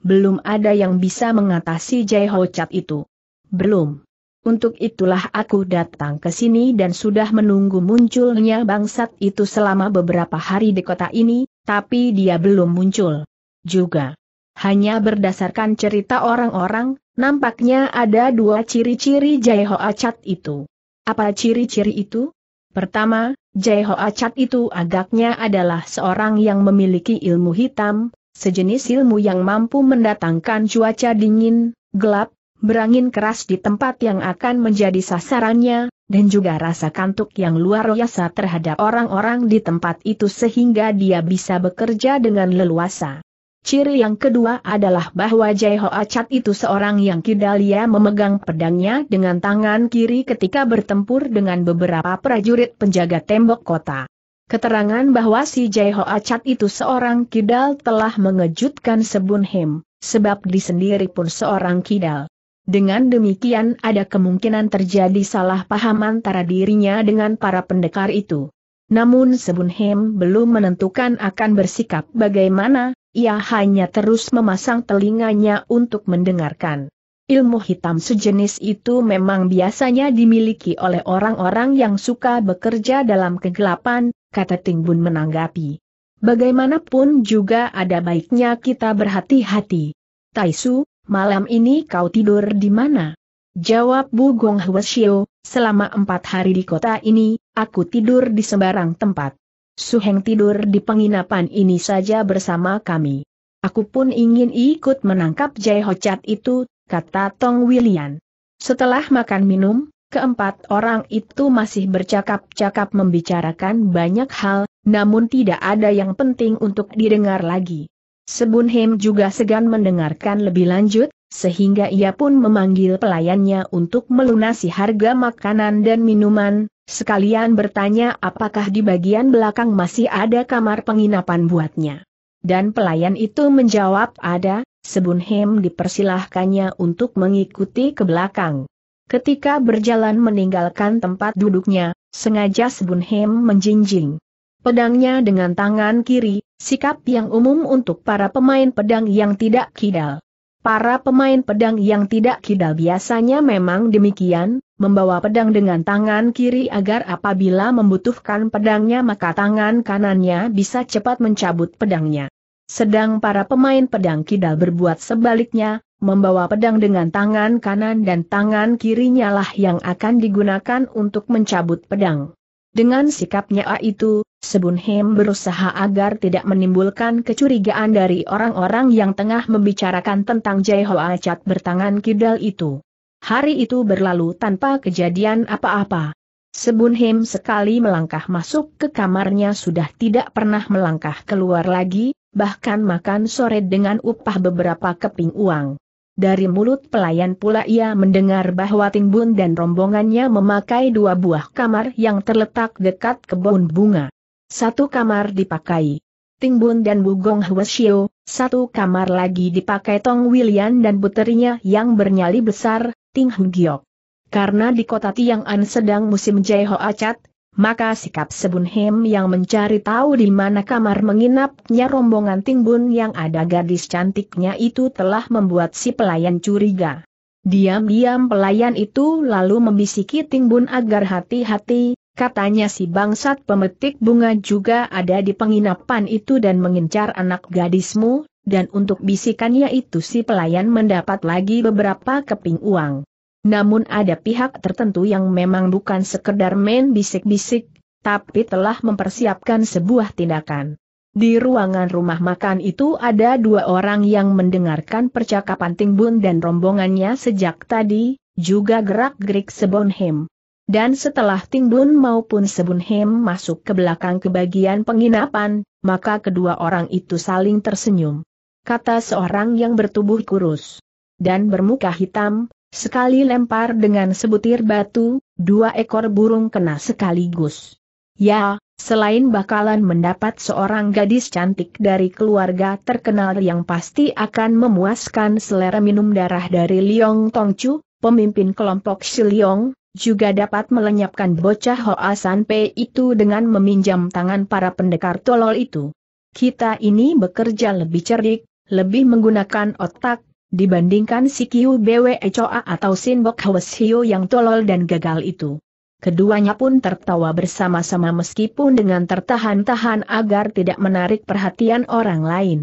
Belum ada yang bisa mengatasi Jai ho Acat itu. Belum. Untuk itulah aku datang ke sini dan sudah menunggu munculnya bangsat itu selama beberapa hari di kota ini, tapi dia belum muncul. Juga. Hanya berdasarkan cerita orang-orang, nampaknya ada dua ciri-ciri Jai Ho Acat itu. Apa ciri-ciri itu? Pertama, Jai Ho Acat itu agaknya adalah seorang yang memiliki ilmu hitam, sejenis ilmu yang mampu mendatangkan cuaca dingin, gelap, berangin keras di tempat yang akan menjadi sasarannya, dan juga rasa kantuk yang luar biasa terhadap orang-orang di tempat itu sehingga dia bisa bekerja dengan leluasa. Ciri yang kedua adalah bahwa Jai Ho Acat itu seorang yang kidalia memegang pedangnya dengan tangan kiri ketika bertempur dengan beberapa prajurit penjaga tembok kota. Keterangan bahwa si Jai Ho Acat itu seorang kidal telah mengejutkan Sebun Hem, sebab di sendiri pun seorang kidal. Dengan demikian ada kemungkinan terjadi salah paham antara dirinya dengan para pendekar itu. Namun Sebunhem belum menentukan akan bersikap bagaimana, ia hanya terus memasang telinganya untuk mendengarkan. Ilmu hitam sejenis itu memang biasanya dimiliki oleh orang-orang yang suka bekerja dalam kegelapan, kata Tingbun menanggapi. Bagaimanapun juga ada baiknya kita berhati-hati. Taisu, malam ini kau tidur di mana? Jawab Bu Gong Huasio, selama empat hari di kota ini, aku tidur di sembarang tempat. Suheng tidur di penginapan ini saja bersama kami. Aku pun ingin ikut menangkap Jai Hocat itu, kata Tong William. Setelah makan minum, keempat orang itu masih bercakap-cakap membicarakan banyak hal, namun tidak ada yang penting untuk didengar lagi. Sebunhem juga segan mendengarkan lebih lanjut, sehingga ia pun memanggil pelayannya untuk melunasi harga makanan dan minuman, sekalian bertanya apakah di bagian belakang masih ada kamar penginapan buatnya. Dan pelayan itu menjawab ada, Sebunhem dipersilahkannya untuk mengikuti ke belakang. Ketika berjalan meninggalkan tempat duduknya, sengaja Sebunhem menjinjing pedangnya dengan tangan kiri, sikap yang umum untuk para pemain pedang yang tidak kidal. Para pemain pedang yang tidak kidal biasanya memang demikian, membawa pedang dengan tangan kiri agar apabila membutuhkan pedangnya maka tangan kanannya bisa cepat mencabut pedangnya. Sedang para pemain pedang kidal berbuat sebaliknya, membawa pedang dengan tangan kanan dan tangan kirinya lah yang akan digunakan untuk mencabut pedang. Dengan sikapnya itu, Sebunhem berusaha agar tidak menimbulkan kecurigaan dari orang-orang yang tengah membicarakan tentang Jai Hoa bertangan kidal itu. Hari itu berlalu tanpa kejadian apa-apa. Sebunhem sekali melangkah masuk ke kamarnya sudah tidak pernah melangkah keluar lagi, bahkan makan sore dengan upah beberapa keping uang. Dari mulut pelayan pula ia mendengar bahwa Timbun dan rombongannya memakai dua buah kamar yang terletak dekat kebun bunga. Satu kamar dipakai Tingbun dan Bugong Hwasio, satu kamar lagi dipakai Tong William dan puterinya yang bernyali besar, Ting Giok. Karena di kota Tiang'an sedang musim Jai Acat, maka sikap Sebun Hem yang mencari tahu di mana kamar menginapnya rombongan Tingbun yang ada gadis cantiknya itu telah membuat si pelayan curiga. Diam-diam pelayan itu lalu membisiki Tingbun agar hati-hati, Katanya si bangsat pemetik bunga juga ada di penginapan itu dan mengincar anak gadismu, dan untuk bisikannya itu si pelayan mendapat lagi beberapa keping uang. Namun ada pihak tertentu yang memang bukan sekedar main bisik-bisik, tapi telah mempersiapkan sebuah tindakan. Di ruangan rumah makan itu ada dua orang yang mendengarkan percakapan Tingbun dan rombongannya sejak tadi, juga gerak-gerik Sebonhem. Dan setelah Ting Dun maupun Hem masuk ke belakang ke bagian penginapan, maka kedua orang itu saling tersenyum. Kata seorang yang bertubuh kurus dan bermuka hitam, sekali lempar dengan sebutir batu, dua ekor burung kena sekaligus. Ya, selain bakalan mendapat seorang gadis cantik dari keluarga terkenal yang pasti akan memuaskan selera minum darah dari Liong Tongchu, pemimpin kelompok Shiliong, juga dapat melenyapkan bocah Hoa Sanpe itu dengan meminjam tangan para pendekar tolol itu. Kita ini bekerja lebih cerdik, lebih menggunakan otak, dibandingkan si Kiu Bwe Choa atau Sin Bok Hwasio yang tolol dan gagal itu. Keduanya pun tertawa bersama-sama meskipun dengan tertahan-tahan agar tidak menarik perhatian orang lain.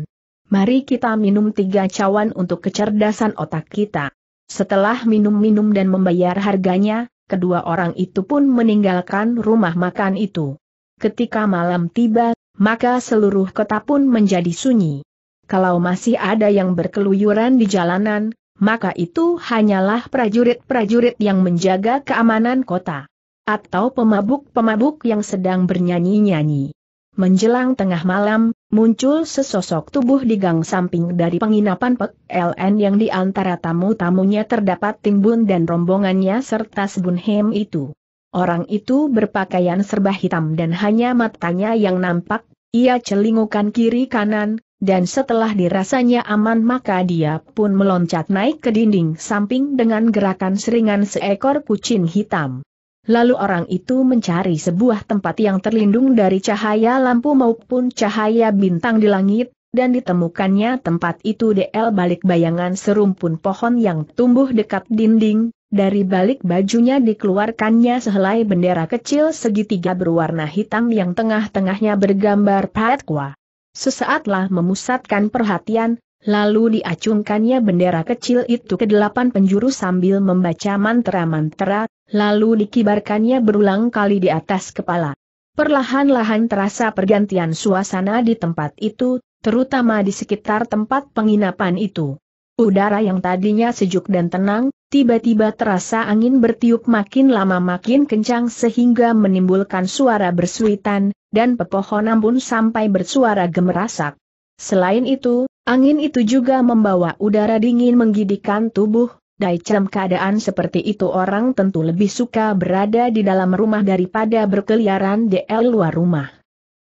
Mari kita minum tiga cawan untuk kecerdasan otak kita. Setelah minum-minum dan membayar harganya, kedua orang itu pun meninggalkan rumah makan itu. Ketika malam tiba, maka seluruh kota pun menjadi sunyi. Kalau masih ada yang berkeluyuran di jalanan, maka itu hanyalah prajurit-prajurit yang menjaga keamanan kota. Atau pemabuk-pemabuk yang sedang bernyanyi-nyanyi. Menjelang tengah malam, muncul sesosok tubuh di gang samping dari penginapan e LN yang di antara tamu-tamunya terdapat Timbun dan rombongannya serta Sebun Hem itu. Orang itu berpakaian serba hitam dan hanya matanya yang nampak, ia celingukan kiri kanan, dan setelah dirasanya aman maka dia pun meloncat naik ke dinding samping dengan gerakan seringan seekor kucing hitam. Lalu orang itu mencari sebuah tempat yang terlindung dari cahaya lampu maupun cahaya bintang di langit, dan ditemukannya tempat itu DL balik bayangan serumpun pohon yang tumbuh dekat dinding, dari balik bajunya dikeluarkannya sehelai bendera kecil segitiga berwarna hitam yang tengah-tengahnya bergambar patwa. Sesaatlah memusatkan perhatian, Lalu diacungkannya bendera kecil itu ke delapan penjuru sambil membaca mantra-mantra, lalu dikibarkannya berulang kali di atas kepala. Perlahan-lahan terasa pergantian suasana di tempat itu, terutama di sekitar tempat penginapan itu. Udara yang tadinya sejuk dan tenang, tiba-tiba terasa angin bertiup makin lama makin kencang sehingga menimbulkan suara bersuitan, dan pepohonan pun sampai bersuara gemerasak. Selain itu, Angin itu juga membawa udara dingin menggidikan tubuh, Daicam keadaan seperti itu orang tentu lebih suka berada di dalam rumah daripada berkeliaran di luar rumah.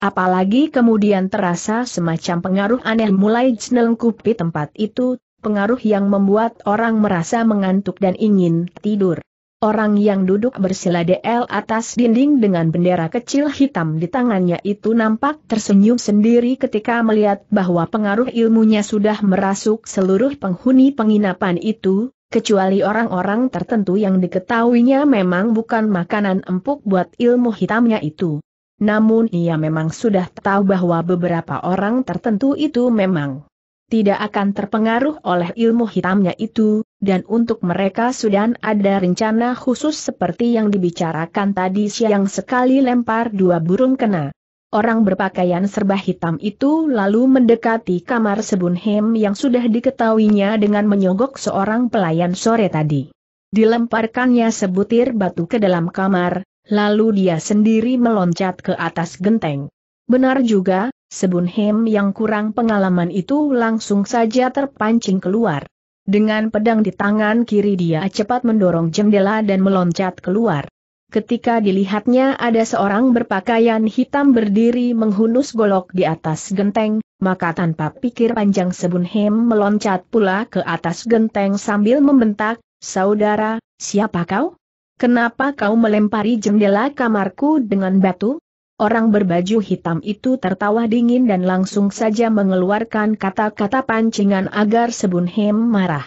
Apalagi kemudian terasa semacam pengaruh aneh mulai jenengkup di tempat itu, pengaruh yang membuat orang merasa mengantuk dan ingin tidur. Orang yang duduk bersila DL atas dinding dengan bendera kecil hitam di tangannya itu nampak tersenyum sendiri ketika melihat bahwa pengaruh ilmunya sudah merasuk seluruh penghuni penginapan itu, kecuali orang-orang tertentu yang diketahuinya memang bukan makanan empuk buat ilmu hitamnya itu. Namun ia memang sudah tahu bahwa beberapa orang tertentu itu memang tidak akan terpengaruh oleh ilmu hitamnya itu, dan untuk mereka sudah ada rencana khusus seperti yang dibicarakan tadi siang sekali lempar dua burung kena. Orang berpakaian serba hitam itu lalu mendekati kamar Sebunhem yang sudah diketahuinya dengan menyogok seorang pelayan sore tadi. Dilemparkannya sebutir batu ke dalam kamar, lalu dia sendiri meloncat ke atas genteng. Benar juga, Sebunhem yang kurang pengalaman itu langsung saja terpancing keluar. Dengan pedang di tangan kiri dia cepat mendorong jendela dan meloncat keluar. Ketika dilihatnya ada seorang berpakaian hitam berdiri menghunus golok di atas genteng, maka tanpa pikir panjang Sebun Hem meloncat pula ke atas genteng sambil membentak, Saudara, siapa kau? Kenapa kau melempari jendela kamarku dengan batu? Orang berbaju hitam itu tertawa dingin dan langsung saja mengeluarkan kata-kata pancingan agar Sebun Hem marah.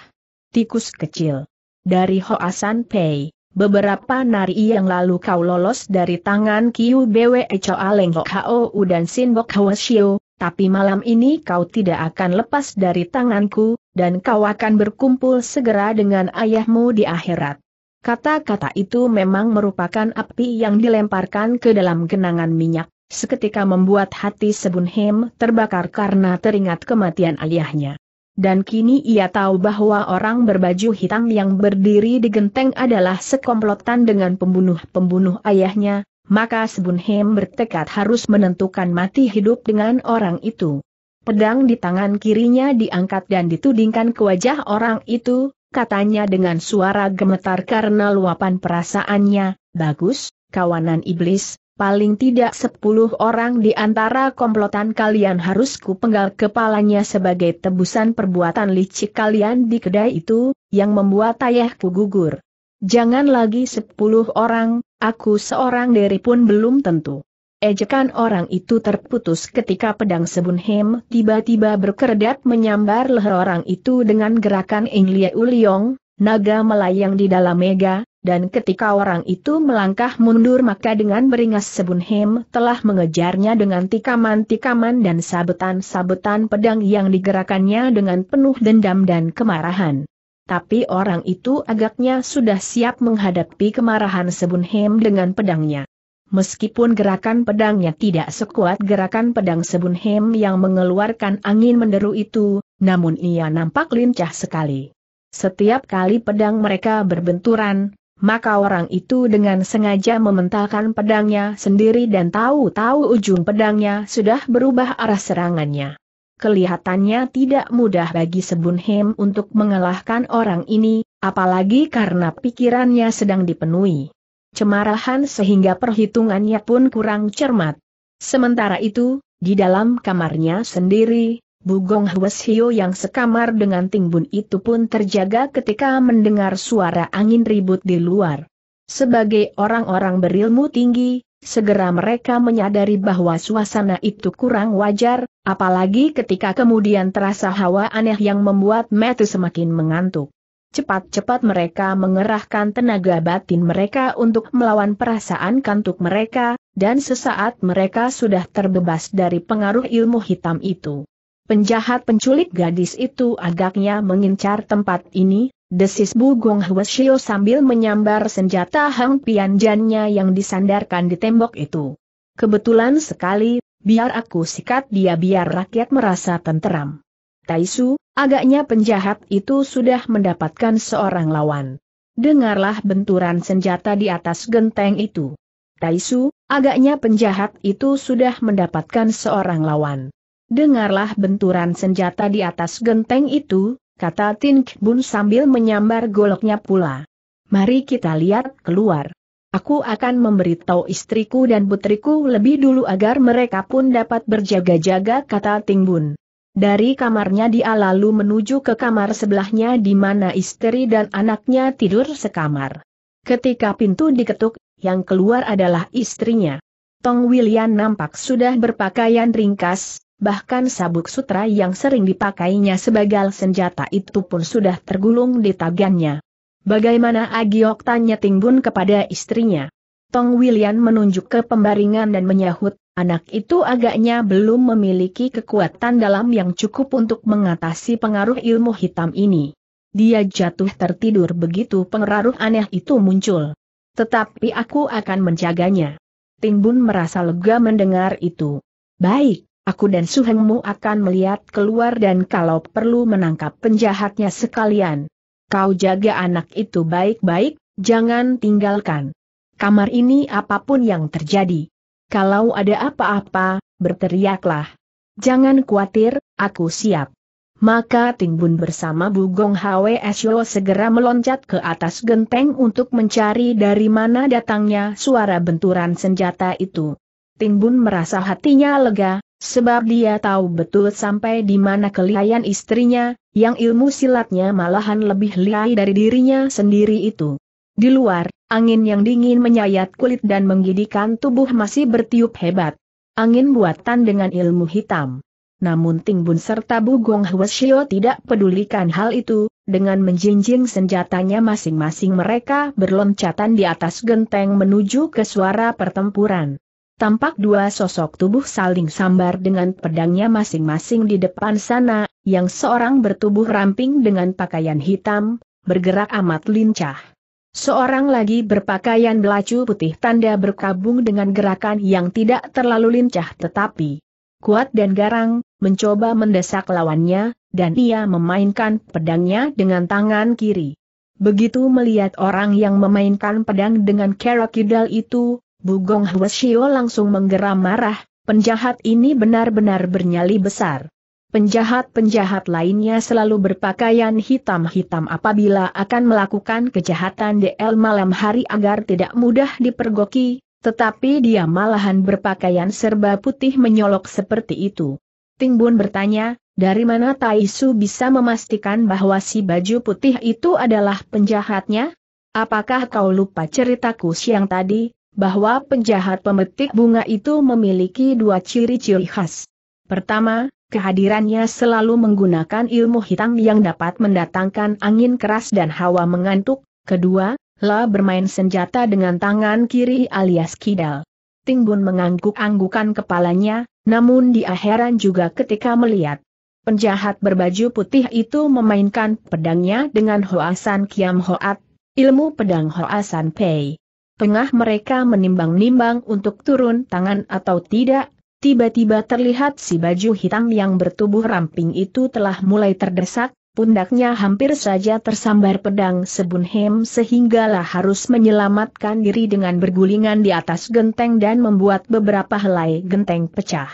Tikus kecil. Dari Hoasan Pei, beberapa nari yang lalu kau lolos dari tangan Kiu Bwe Choa Leng Hou dan Sin Bok Shio, tapi malam ini kau tidak akan lepas dari tanganku, dan kau akan berkumpul segera dengan ayahmu di akhirat. Kata-kata itu memang merupakan api yang dilemparkan ke dalam genangan minyak, seketika membuat hati Sebun Hem terbakar karena teringat kematian ayahnya. Dan kini ia tahu bahwa orang berbaju hitam yang berdiri di genteng adalah sekomplotan dengan pembunuh-pembunuh ayahnya, maka Sebun Hem bertekad harus menentukan mati hidup dengan orang itu. Pedang di tangan kirinya diangkat dan ditudingkan ke wajah orang itu, katanya dengan suara gemetar karena luapan perasaannya, bagus, kawanan iblis, paling tidak sepuluh orang di antara komplotan kalian harus kupenggal kepalanya sebagai tebusan perbuatan licik kalian di kedai itu, yang membuat ayahku gugur. Jangan lagi sepuluh orang, aku seorang diri pun belum tentu. Ejekan orang itu terputus ketika pedang Sebun Hem tiba-tiba berkeredap menyambar leher orang itu dengan gerakan Ing Uliong, naga melayang di dalam mega, dan ketika orang itu melangkah mundur maka dengan beringas Sebun Hem telah mengejarnya dengan tikaman-tikaman dan sabetan-sabetan pedang yang digerakannya dengan penuh dendam dan kemarahan. Tapi orang itu agaknya sudah siap menghadapi kemarahan Sebun Hem dengan pedangnya meskipun gerakan pedangnya tidak sekuat gerakan pedang Sebunhem yang mengeluarkan angin menderu itu, namun ia nampak lincah sekali. Setiap kali pedang mereka berbenturan, maka orang itu dengan sengaja mementalkan pedangnya sendiri dan tahu-tahu ujung pedangnya sudah berubah arah serangannya. Kelihatannya tidak mudah bagi Sebunhem untuk mengalahkan orang ini, apalagi karena pikirannya sedang dipenuhi cemarahan sehingga perhitungannya pun kurang cermat. Sementara itu, di dalam kamarnya sendiri, Bugong Hwes Hio yang sekamar dengan Ting Bun itu pun terjaga ketika mendengar suara angin ribut di luar. Sebagai orang-orang berilmu tinggi, segera mereka menyadari bahwa suasana itu kurang wajar, apalagi ketika kemudian terasa hawa aneh yang membuat Matthew semakin mengantuk. Cepat-cepat mereka mengerahkan tenaga batin mereka untuk melawan perasaan kantuk mereka, dan sesaat mereka sudah terbebas dari pengaruh ilmu hitam itu. Penjahat penculik gadis itu agaknya mengincar tempat ini, desis Bu Gong Hweshio sambil menyambar senjata Hang Pianjannya yang disandarkan di tembok itu. Kebetulan sekali, biar aku sikat dia biar rakyat merasa tenteram. Taisu, Agaknya penjahat itu sudah mendapatkan seorang lawan. Dengarlah benturan senjata di atas genteng itu. Taisu, agaknya penjahat itu sudah mendapatkan seorang lawan. Dengarlah benturan senjata di atas genteng itu, kata Tink Bun sambil menyambar goloknya pula. Mari kita lihat keluar. Aku akan memberitahu istriku dan putriku lebih dulu agar mereka pun dapat berjaga-jaga kata Ting Bun. Dari kamarnya dia lalu menuju ke kamar sebelahnya di mana istri dan anaknya tidur sekamar. Ketika pintu diketuk, yang keluar adalah istrinya. Tong William nampak sudah berpakaian ringkas, bahkan sabuk sutra yang sering dipakainya sebagai senjata itu pun sudah tergulung di tagannya. Bagaimana Agiok tanya Tingbun kepada istrinya. Tong William menunjuk ke pembaringan dan menyahut, anak itu agaknya belum memiliki kekuatan dalam yang cukup untuk mengatasi pengaruh ilmu hitam ini. Dia jatuh tertidur begitu pengaruh aneh itu muncul. Tetapi aku akan menjaganya. Bun merasa lega mendengar itu. Baik, aku dan Suhengmu akan melihat keluar dan kalau perlu menangkap penjahatnya sekalian. Kau jaga anak itu baik-baik, jangan tinggalkan. Kamar ini apapun yang terjadi. Kalau ada apa-apa, berteriaklah. Jangan khawatir, aku siap. Maka Timbun bersama Bugong Hwe Esyo segera meloncat ke atas genteng untuk mencari dari mana datangnya suara benturan senjata itu. Timbun merasa hatinya lega, sebab dia tahu betul sampai di mana kelihayan istrinya, yang ilmu silatnya malahan lebih lihai dari dirinya sendiri itu. Di luar, Angin yang dingin menyayat kulit dan menggidikan tubuh masih bertiup hebat. Angin buatan dengan ilmu hitam. Namun Ting Bun serta Bu Gong Hwasyo tidak pedulikan hal itu, dengan menjinjing senjatanya masing-masing mereka berloncatan di atas genteng menuju ke suara pertempuran. Tampak dua sosok tubuh saling sambar dengan pedangnya masing-masing di depan sana, yang seorang bertubuh ramping dengan pakaian hitam, bergerak amat lincah. Seorang lagi berpakaian belacu putih tanda berkabung dengan gerakan yang tidak terlalu lincah tetapi kuat dan garang, mencoba mendesak lawannya, dan ia memainkan pedangnya dengan tangan kiri. Begitu melihat orang yang memainkan pedang dengan kerok kidal itu, Bugong Hwasio langsung menggeram marah, penjahat ini benar-benar bernyali besar. Penjahat-penjahat lainnya selalu berpakaian hitam-hitam apabila akan melakukan kejahatan DL malam hari agar tidak mudah dipergoki, tetapi dia malahan berpakaian serba putih menyolok seperti itu. Tingbun bertanya, dari mana Taisu bisa memastikan bahwa si baju putih itu adalah penjahatnya? Apakah kau lupa ceritaku siang tadi, bahwa penjahat pemetik bunga itu memiliki dua ciri-ciri khas? Pertama, kehadirannya selalu menggunakan ilmu hitam yang dapat mendatangkan angin keras dan hawa mengantuk, kedua, La bermain senjata dengan tangan kiri alias kidal. Tingbun mengangguk-anggukan kepalanya, namun dia heran juga ketika melihat. Penjahat berbaju putih itu memainkan pedangnya dengan Hoasan Kiam Hoat, ilmu pedang Hoasan Pei. Tengah mereka menimbang-nimbang untuk turun tangan atau tidak, tiba-tiba terlihat si baju hitam yang bertubuh ramping itu telah mulai terdesak, pundaknya hampir saja tersambar pedang sebunhem sehinggalah harus menyelamatkan diri dengan bergulingan di atas genteng dan membuat beberapa helai genteng pecah.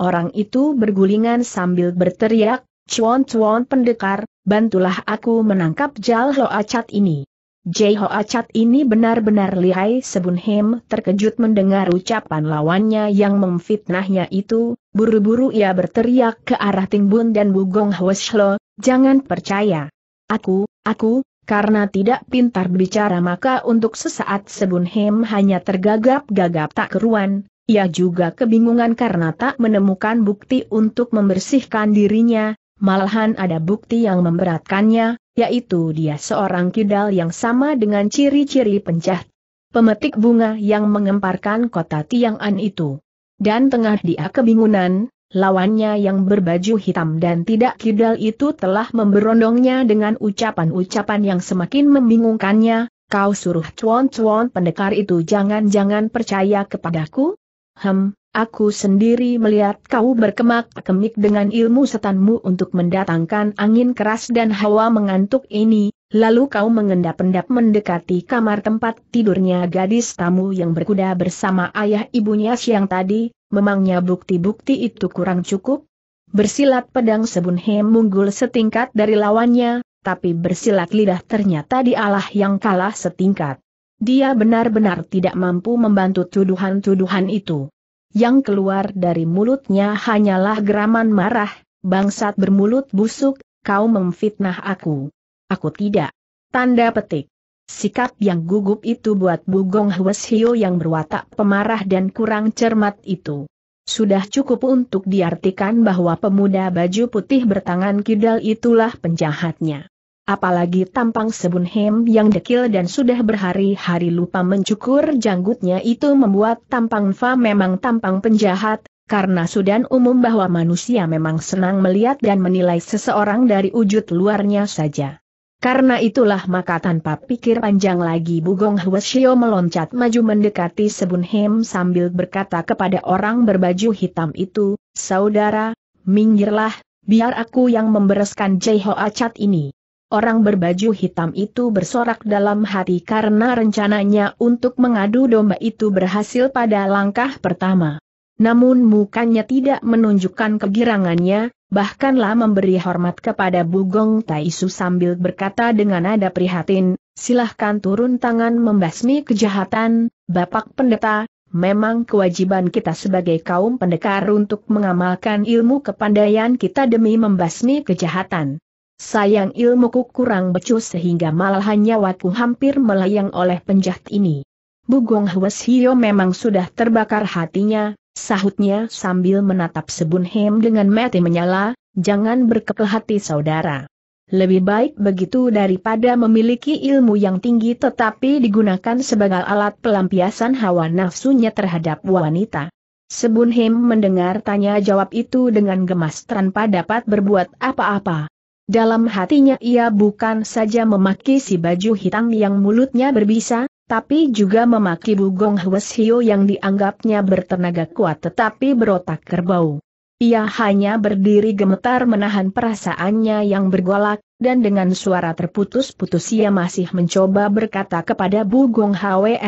Orang itu bergulingan sambil berteriak, Cuan-cuan pendekar, bantulah aku menangkap Jal Loacat ini. Jeho acat ini benar-benar lihai Sebun Hem terkejut mendengar ucapan lawannya yang memfitnahnya itu, buru-buru ia berteriak ke arah Tingbun dan Bugong Hweslo, jangan percaya. Aku, aku, karena tidak pintar bicara maka untuk sesaat Sebun Hem hanya tergagap-gagap tak keruan, ia juga kebingungan karena tak menemukan bukti untuk membersihkan dirinya, Malahan ada bukti yang memberatkannya, yaitu dia seorang kidal yang sama dengan ciri-ciri pencah, Pemetik bunga yang mengemparkan kota Tiang'an itu. Dan tengah dia kebingungan, lawannya yang berbaju hitam dan tidak kidal itu telah memberondongnya dengan ucapan-ucapan yang semakin membingungkannya, kau suruh cuan-cuan pendekar itu jangan-jangan percaya kepadaku, Hem, aku sendiri melihat kau berkemak-kemik dengan ilmu setanmu untuk mendatangkan angin keras dan hawa mengantuk ini, lalu kau mengendap-endap mendekati kamar tempat tidurnya gadis tamu yang berkuda bersama ayah ibunya siang tadi, memangnya bukti-bukti itu kurang cukup? Bersilat pedang Sebun hem munggul setingkat dari lawannya, tapi bersilat lidah ternyata dialah yang kalah setingkat. Dia benar-benar tidak mampu membantu tuduhan-tuduhan itu. Yang keluar dari mulutnya hanyalah geraman marah, bangsat bermulut busuk, kau memfitnah aku. Aku tidak. Tanda petik. Sikap yang gugup itu buat Bugong Hwes yang berwatak pemarah dan kurang cermat itu. Sudah cukup untuk diartikan bahwa pemuda baju putih bertangan kidal itulah penjahatnya. Apalagi tampang Sebunhem yang dekil dan sudah berhari-hari lupa mencukur janggutnya itu membuat tampang Fa memang tampang penjahat, karena sudah umum bahwa manusia memang senang melihat dan menilai seseorang dari wujud luarnya saja. Karena itulah maka tanpa pikir panjang lagi Bugong Shio meloncat maju mendekati Sebunhem sambil berkata kepada orang berbaju hitam itu, Saudara, minggirlah, biar aku yang membereskan Jai Hoa ini. Orang berbaju hitam itu bersorak dalam hati karena rencananya untuk mengadu domba itu berhasil pada langkah pertama. Namun mukanya tidak menunjukkan kegirangannya, bahkanlah memberi hormat kepada Bugong Taisu sambil berkata dengan nada prihatin, silahkan turun tangan membasmi kejahatan, Bapak Pendeta, Memang kewajiban kita sebagai kaum pendekar untuk mengamalkan ilmu kepandaian kita demi membasmi kejahatan. Sayang ilmuku kurang becus sehingga malah hanya hampir melayang oleh penjahat ini. Bugong Hwes Hio memang sudah terbakar hatinya, sahutnya sambil menatap Sebun Hem dengan mati menyala, jangan berkepel saudara. Lebih baik begitu daripada memiliki ilmu yang tinggi tetapi digunakan sebagai alat pelampiasan hawa nafsunya terhadap wanita. Sebun Hem mendengar tanya jawab itu dengan gemas tanpa dapat berbuat apa-apa. Dalam hatinya ia bukan saja memaki si baju hitam yang mulutnya berbisa, tapi juga memaki Bugong Hwes Hio yang dianggapnya bertenaga kuat tetapi berotak kerbau. Ia hanya berdiri gemetar menahan perasaannya yang bergolak, dan dengan suara terputus-putus ia masih mencoba berkata kepada Bugong Tai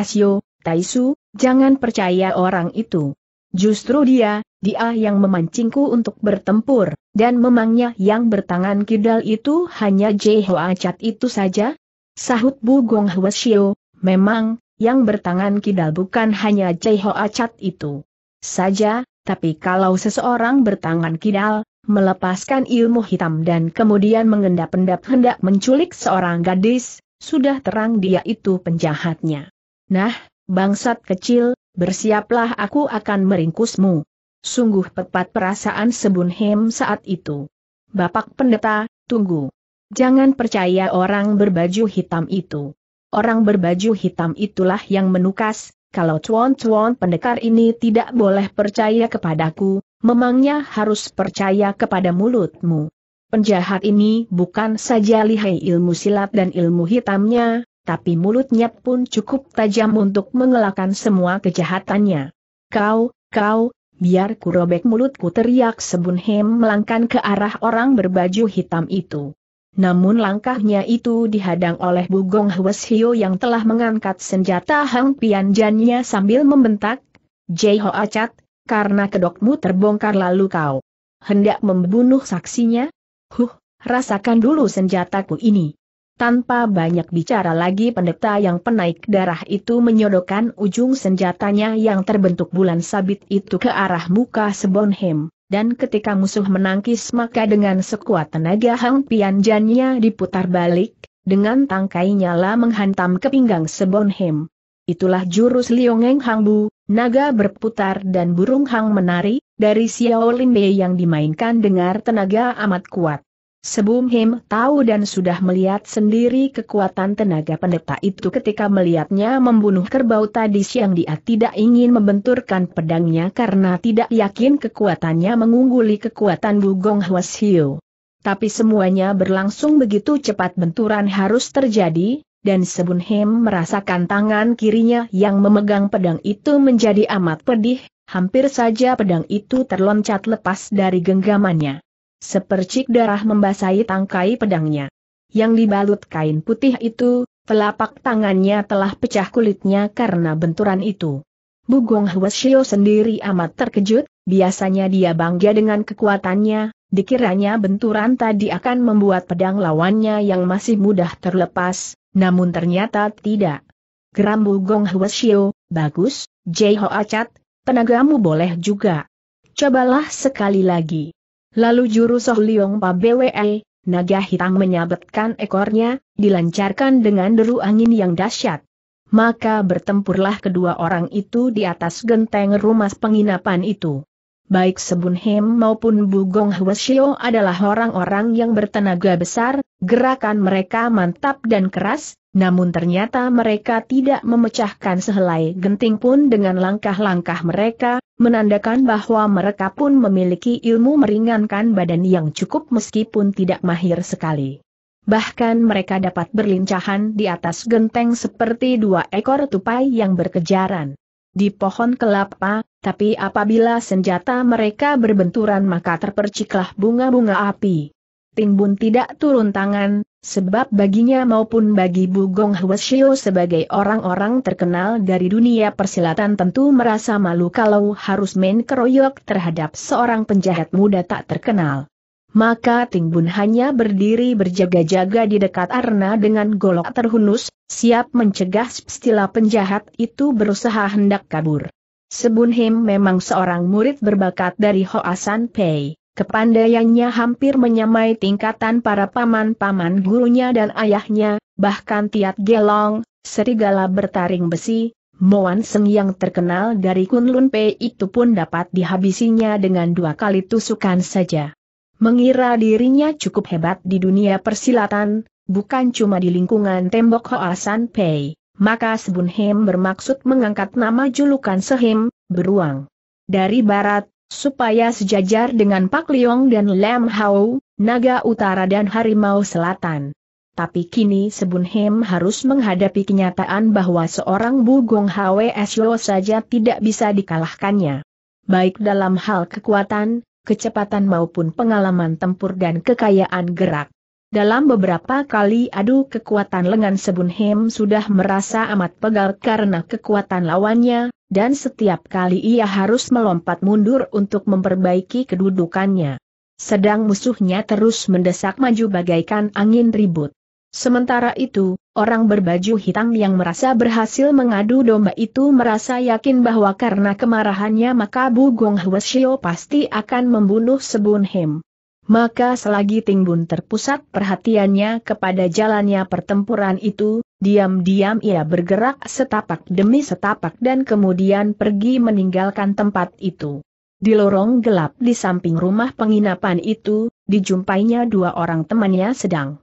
Taisu, jangan percaya orang itu. Justru dia, dia yang memancingku untuk bertempur dan memangnya yang bertangan kidal itu hanya Jehoa Acat itu saja? Sahut Bu Gong Hwa Shio, memang, yang bertangan kidal bukan hanya Jehoa Acat itu saja, tapi kalau seseorang bertangan kidal, melepaskan ilmu hitam dan kemudian mengendap-endap hendak menculik seorang gadis, sudah terang dia itu penjahatnya. Nah, bangsat kecil, bersiaplah aku akan meringkusmu sungguh tepat perasaan Sebun Hem saat itu. Bapak pendeta, tunggu. Jangan percaya orang berbaju hitam itu. Orang berbaju hitam itulah yang menukas, kalau cuan-cuan pendekar ini tidak boleh percaya kepadaku, memangnya harus percaya kepada mulutmu. Penjahat ini bukan saja lihai ilmu silat dan ilmu hitamnya, tapi mulutnya pun cukup tajam untuk mengelakkan semua kejahatannya. Kau, kau, Biar ku robek mulutku teriak Sebun Hem melangkan ke arah orang berbaju hitam itu. Namun langkahnya itu dihadang oleh Bugong Hwes Hio yang telah mengangkat senjata Hang Pianjannya sambil membentak, Jai Ho Acat, karena kedokmu terbongkar lalu kau hendak membunuh saksinya? Huh, rasakan dulu senjataku ini. Tanpa banyak bicara lagi pendeta yang penaik darah itu menyodokkan ujung senjatanya yang terbentuk bulan sabit itu ke arah muka Sebonhem, dan ketika musuh menangkis maka dengan sekuat tenaga Hang Pianjannya diputar balik, dengan tangkai nyala menghantam ke pinggang Sebonhem. Itulah jurus Liongeng Hangbu, naga berputar dan burung hang menari, dari Xiao Limbe yang dimainkan dengar tenaga amat kuat. Sebum Him tahu dan sudah melihat sendiri kekuatan tenaga pendeta itu ketika melihatnya membunuh kerbau tadi siang dia tidak ingin membenturkan pedangnya karena tidak yakin kekuatannya mengungguli kekuatan Bugong Hwas Hiu. Tapi semuanya berlangsung begitu cepat benturan harus terjadi, dan Sebum Him merasakan tangan kirinya yang memegang pedang itu menjadi amat pedih, hampir saja pedang itu terloncat lepas dari genggamannya. Sepercik darah membasahi tangkai pedangnya. Yang dibalut kain putih itu, telapak tangannya telah pecah kulitnya karena benturan itu. Bugong Huashio sendiri amat terkejut, biasanya dia bangga dengan kekuatannya, dikiranya benturan tadi akan membuat pedang lawannya yang masih mudah terlepas, namun ternyata tidak. Geram Bugong Huashio, bagus, Jai Acat, tenagamu boleh juga. Cobalah sekali lagi. Lalu juru Soh Liong Pa BWE, naga hitam menyabetkan ekornya, dilancarkan dengan deru angin yang dahsyat. Maka bertempurlah kedua orang itu di atas genteng rumah penginapan itu. Baik Sebun Hem maupun Bugong Hwasyo adalah orang-orang yang bertenaga besar, gerakan mereka mantap dan keras, namun ternyata mereka tidak memecahkan sehelai genting pun dengan langkah-langkah mereka, menandakan bahwa mereka pun memiliki ilmu meringankan badan yang cukup meskipun tidak mahir sekali. Bahkan mereka dapat berlincahan di atas genteng seperti dua ekor tupai yang berkejaran. Di pohon kelapa, tapi apabila senjata mereka berbenturan maka terperciklah bunga-bunga api. Ting Timbun tidak turun tangan, sebab baginya maupun bagi Bugong Hwasyo sebagai orang-orang terkenal dari dunia persilatan tentu merasa malu kalau harus main keroyok terhadap seorang penjahat muda tak terkenal. Maka Ting Bun hanya berdiri berjaga-jaga di dekat Arna dengan golok terhunus, siap mencegah setelah penjahat itu berusaha hendak kabur. Sebun Him memang seorang murid berbakat dari Hoasan Pei. Kepandaiannya hampir menyamai tingkatan para paman-paman gurunya dan ayahnya, bahkan Tiat Gelong, serigala bertaring besi, Moan Seng yang terkenal dari Kunlun Pei itu pun dapat dihabisinya dengan dua kali tusukan saja. Mengira dirinya cukup hebat di dunia persilatan, bukan cuma di lingkungan tembok Hoasan Pei, maka Sebun Hem bermaksud mengangkat nama julukan Sehem, beruang. Dari barat, supaya sejajar dengan Pak Liong dan Lam Hao, Naga Utara dan Harimau Selatan. Tapi kini Sebun Hem harus menghadapi kenyataan bahwa seorang Bugong Hwe saja tidak bisa dikalahkannya. Baik dalam hal kekuatan, kecepatan maupun pengalaman tempur dan kekayaan gerak. Dalam beberapa kali adu kekuatan lengan Sebun Hem sudah merasa amat pegal karena kekuatan lawannya, dan setiap kali ia harus melompat mundur untuk memperbaiki kedudukannya. Sedang musuhnya terus mendesak maju bagaikan angin ribut. Sementara itu, orang berbaju hitam yang merasa berhasil mengadu domba itu merasa yakin bahwa karena kemarahannya maka Bu Gong Hwasyo pasti akan membunuh Sebun Hem. Maka selagi Ting Bun terpusat perhatiannya kepada jalannya pertempuran itu, Diam-diam ia bergerak setapak demi setapak dan kemudian pergi meninggalkan tempat itu. Di lorong gelap di samping rumah penginapan itu, dijumpainya dua orang temannya sedang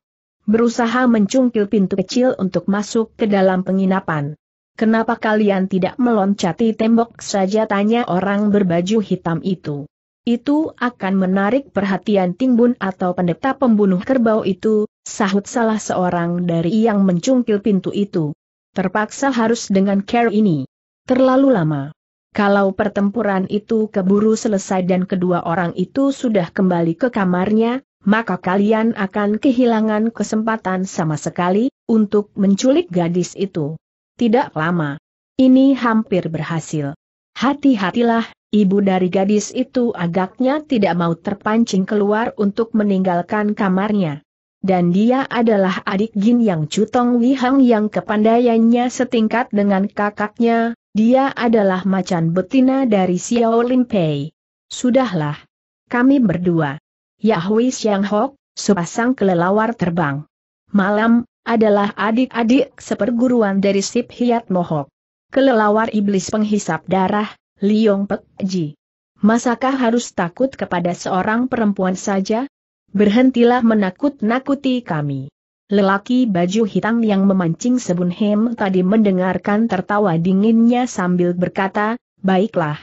berusaha mencungkil pintu kecil untuk masuk ke dalam penginapan. Kenapa kalian tidak meloncati tembok saja tanya orang berbaju hitam itu. Itu akan menarik perhatian Timbun atau pendeta pembunuh kerbau itu, Sahut salah seorang dari yang mencungkil pintu itu. Terpaksa harus dengan care ini. Terlalu lama. Kalau pertempuran itu keburu selesai dan kedua orang itu sudah kembali ke kamarnya, maka kalian akan kehilangan kesempatan sama sekali, untuk menculik gadis itu. Tidak lama. Ini hampir berhasil. Hati-hatilah, ibu dari gadis itu agaknya tidak mau terpancing keluar untuk meninggalkan kamarnya dan dia adalah adik Jin yang Cutong Wihang yang kepandaiannya setingkat dengan kakaknya, dia adalah macan betina dari Xiao Limpei. Sudahlah. Kami berdua. Yahui Xiang Hok, sepasang kelelawar terbang. Malam, adalah adik-adik seperguruan dari Sip Hiat Mohok. Kelelawar iblis penghisap darah, Liong Pek Ji. Masakah harus takut kepada seorang perempuan saja? berhentilah menakut-nakuti kami. Lelaki baju hitam yang memancing Sebun Hem tadi mendengarkan tertawa dinginnya sambil berkata, baiklah.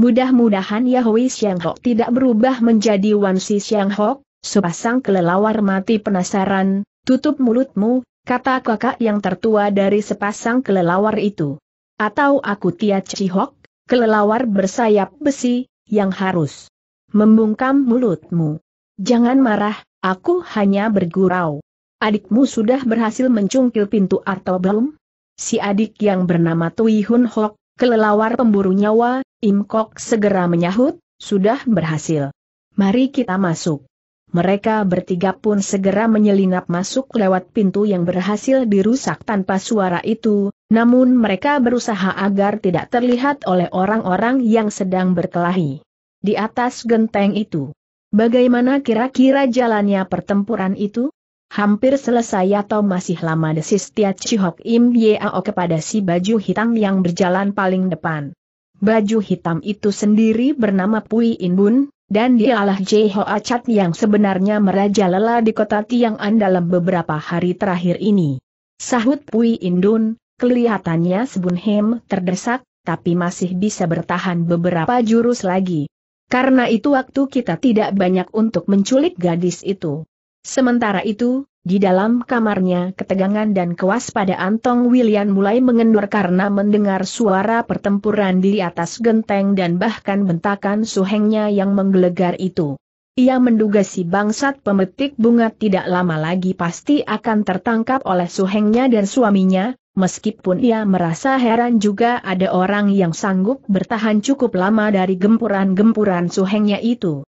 Mudah-mudahan Yahweh Siang Hok tidak berubah menjadi Wansi Siang Hok, sepasang kelelawar mati penasaran, tutup mulutmu, kata kakak yang tertua dari sepasang kelelawar itu. Atau aku Tia Cihok, kelelawar bersayap besi, yang harus membungkam mulutmu. Jangan marah, aku hanya bergurau. Adikmu sudah berhasil mencungkil pintu atau belum? Si adik yang bernama Tui Hun Hok, kelelawar pemburu nyawa, Im Kok segera menyahut, sudah berhasil. Mari kita masuk. Mereka bertiga pun segera menyelinap masuk lewat pintu yang berhasil dirusak tanpa suara itu, namun mereka berusaha agar tidak terlihat oleh orang-orang yang sedang berkelahi. Di atas genteng itu, Bagaimana kira-kira jalannya pertempuran itu? Hampir selesai atau masih lama desis Tia Chihok Im Yeo kepada si baju hitam yang berjalan paling depan. Baju hitam itu sendiri bernama Pui In Bun dan dialah Jeho Acat yang sebenarnya merajalela di kota Tiang An dalam beberapa hari terakhir ini. Sahut Pui In Indun, kelihatannya Sebun Hem terdesak, tapi masih bisa bertahan beberapa jurus lagi. Karena itu waktu kita tidak banyak untuk menculik gadis itu. Sementara itu, di dalam kamarnya ketegangan dan kewaspadaan Tong William mulai mengendur karena mendengar suara pertempuran di atas genteng dan bahkan bentakan suhengnya yang menggelegar itu. Ia menduga si bangsat pemetik bunga tidak lama lagi pasti akan tertangkap oleh suhengnya dan suaminya, Meskipun ia merasa heran juga ada orang yang sanggup bertahan cukup lama dari gempuran-gempuran suhengnya itu.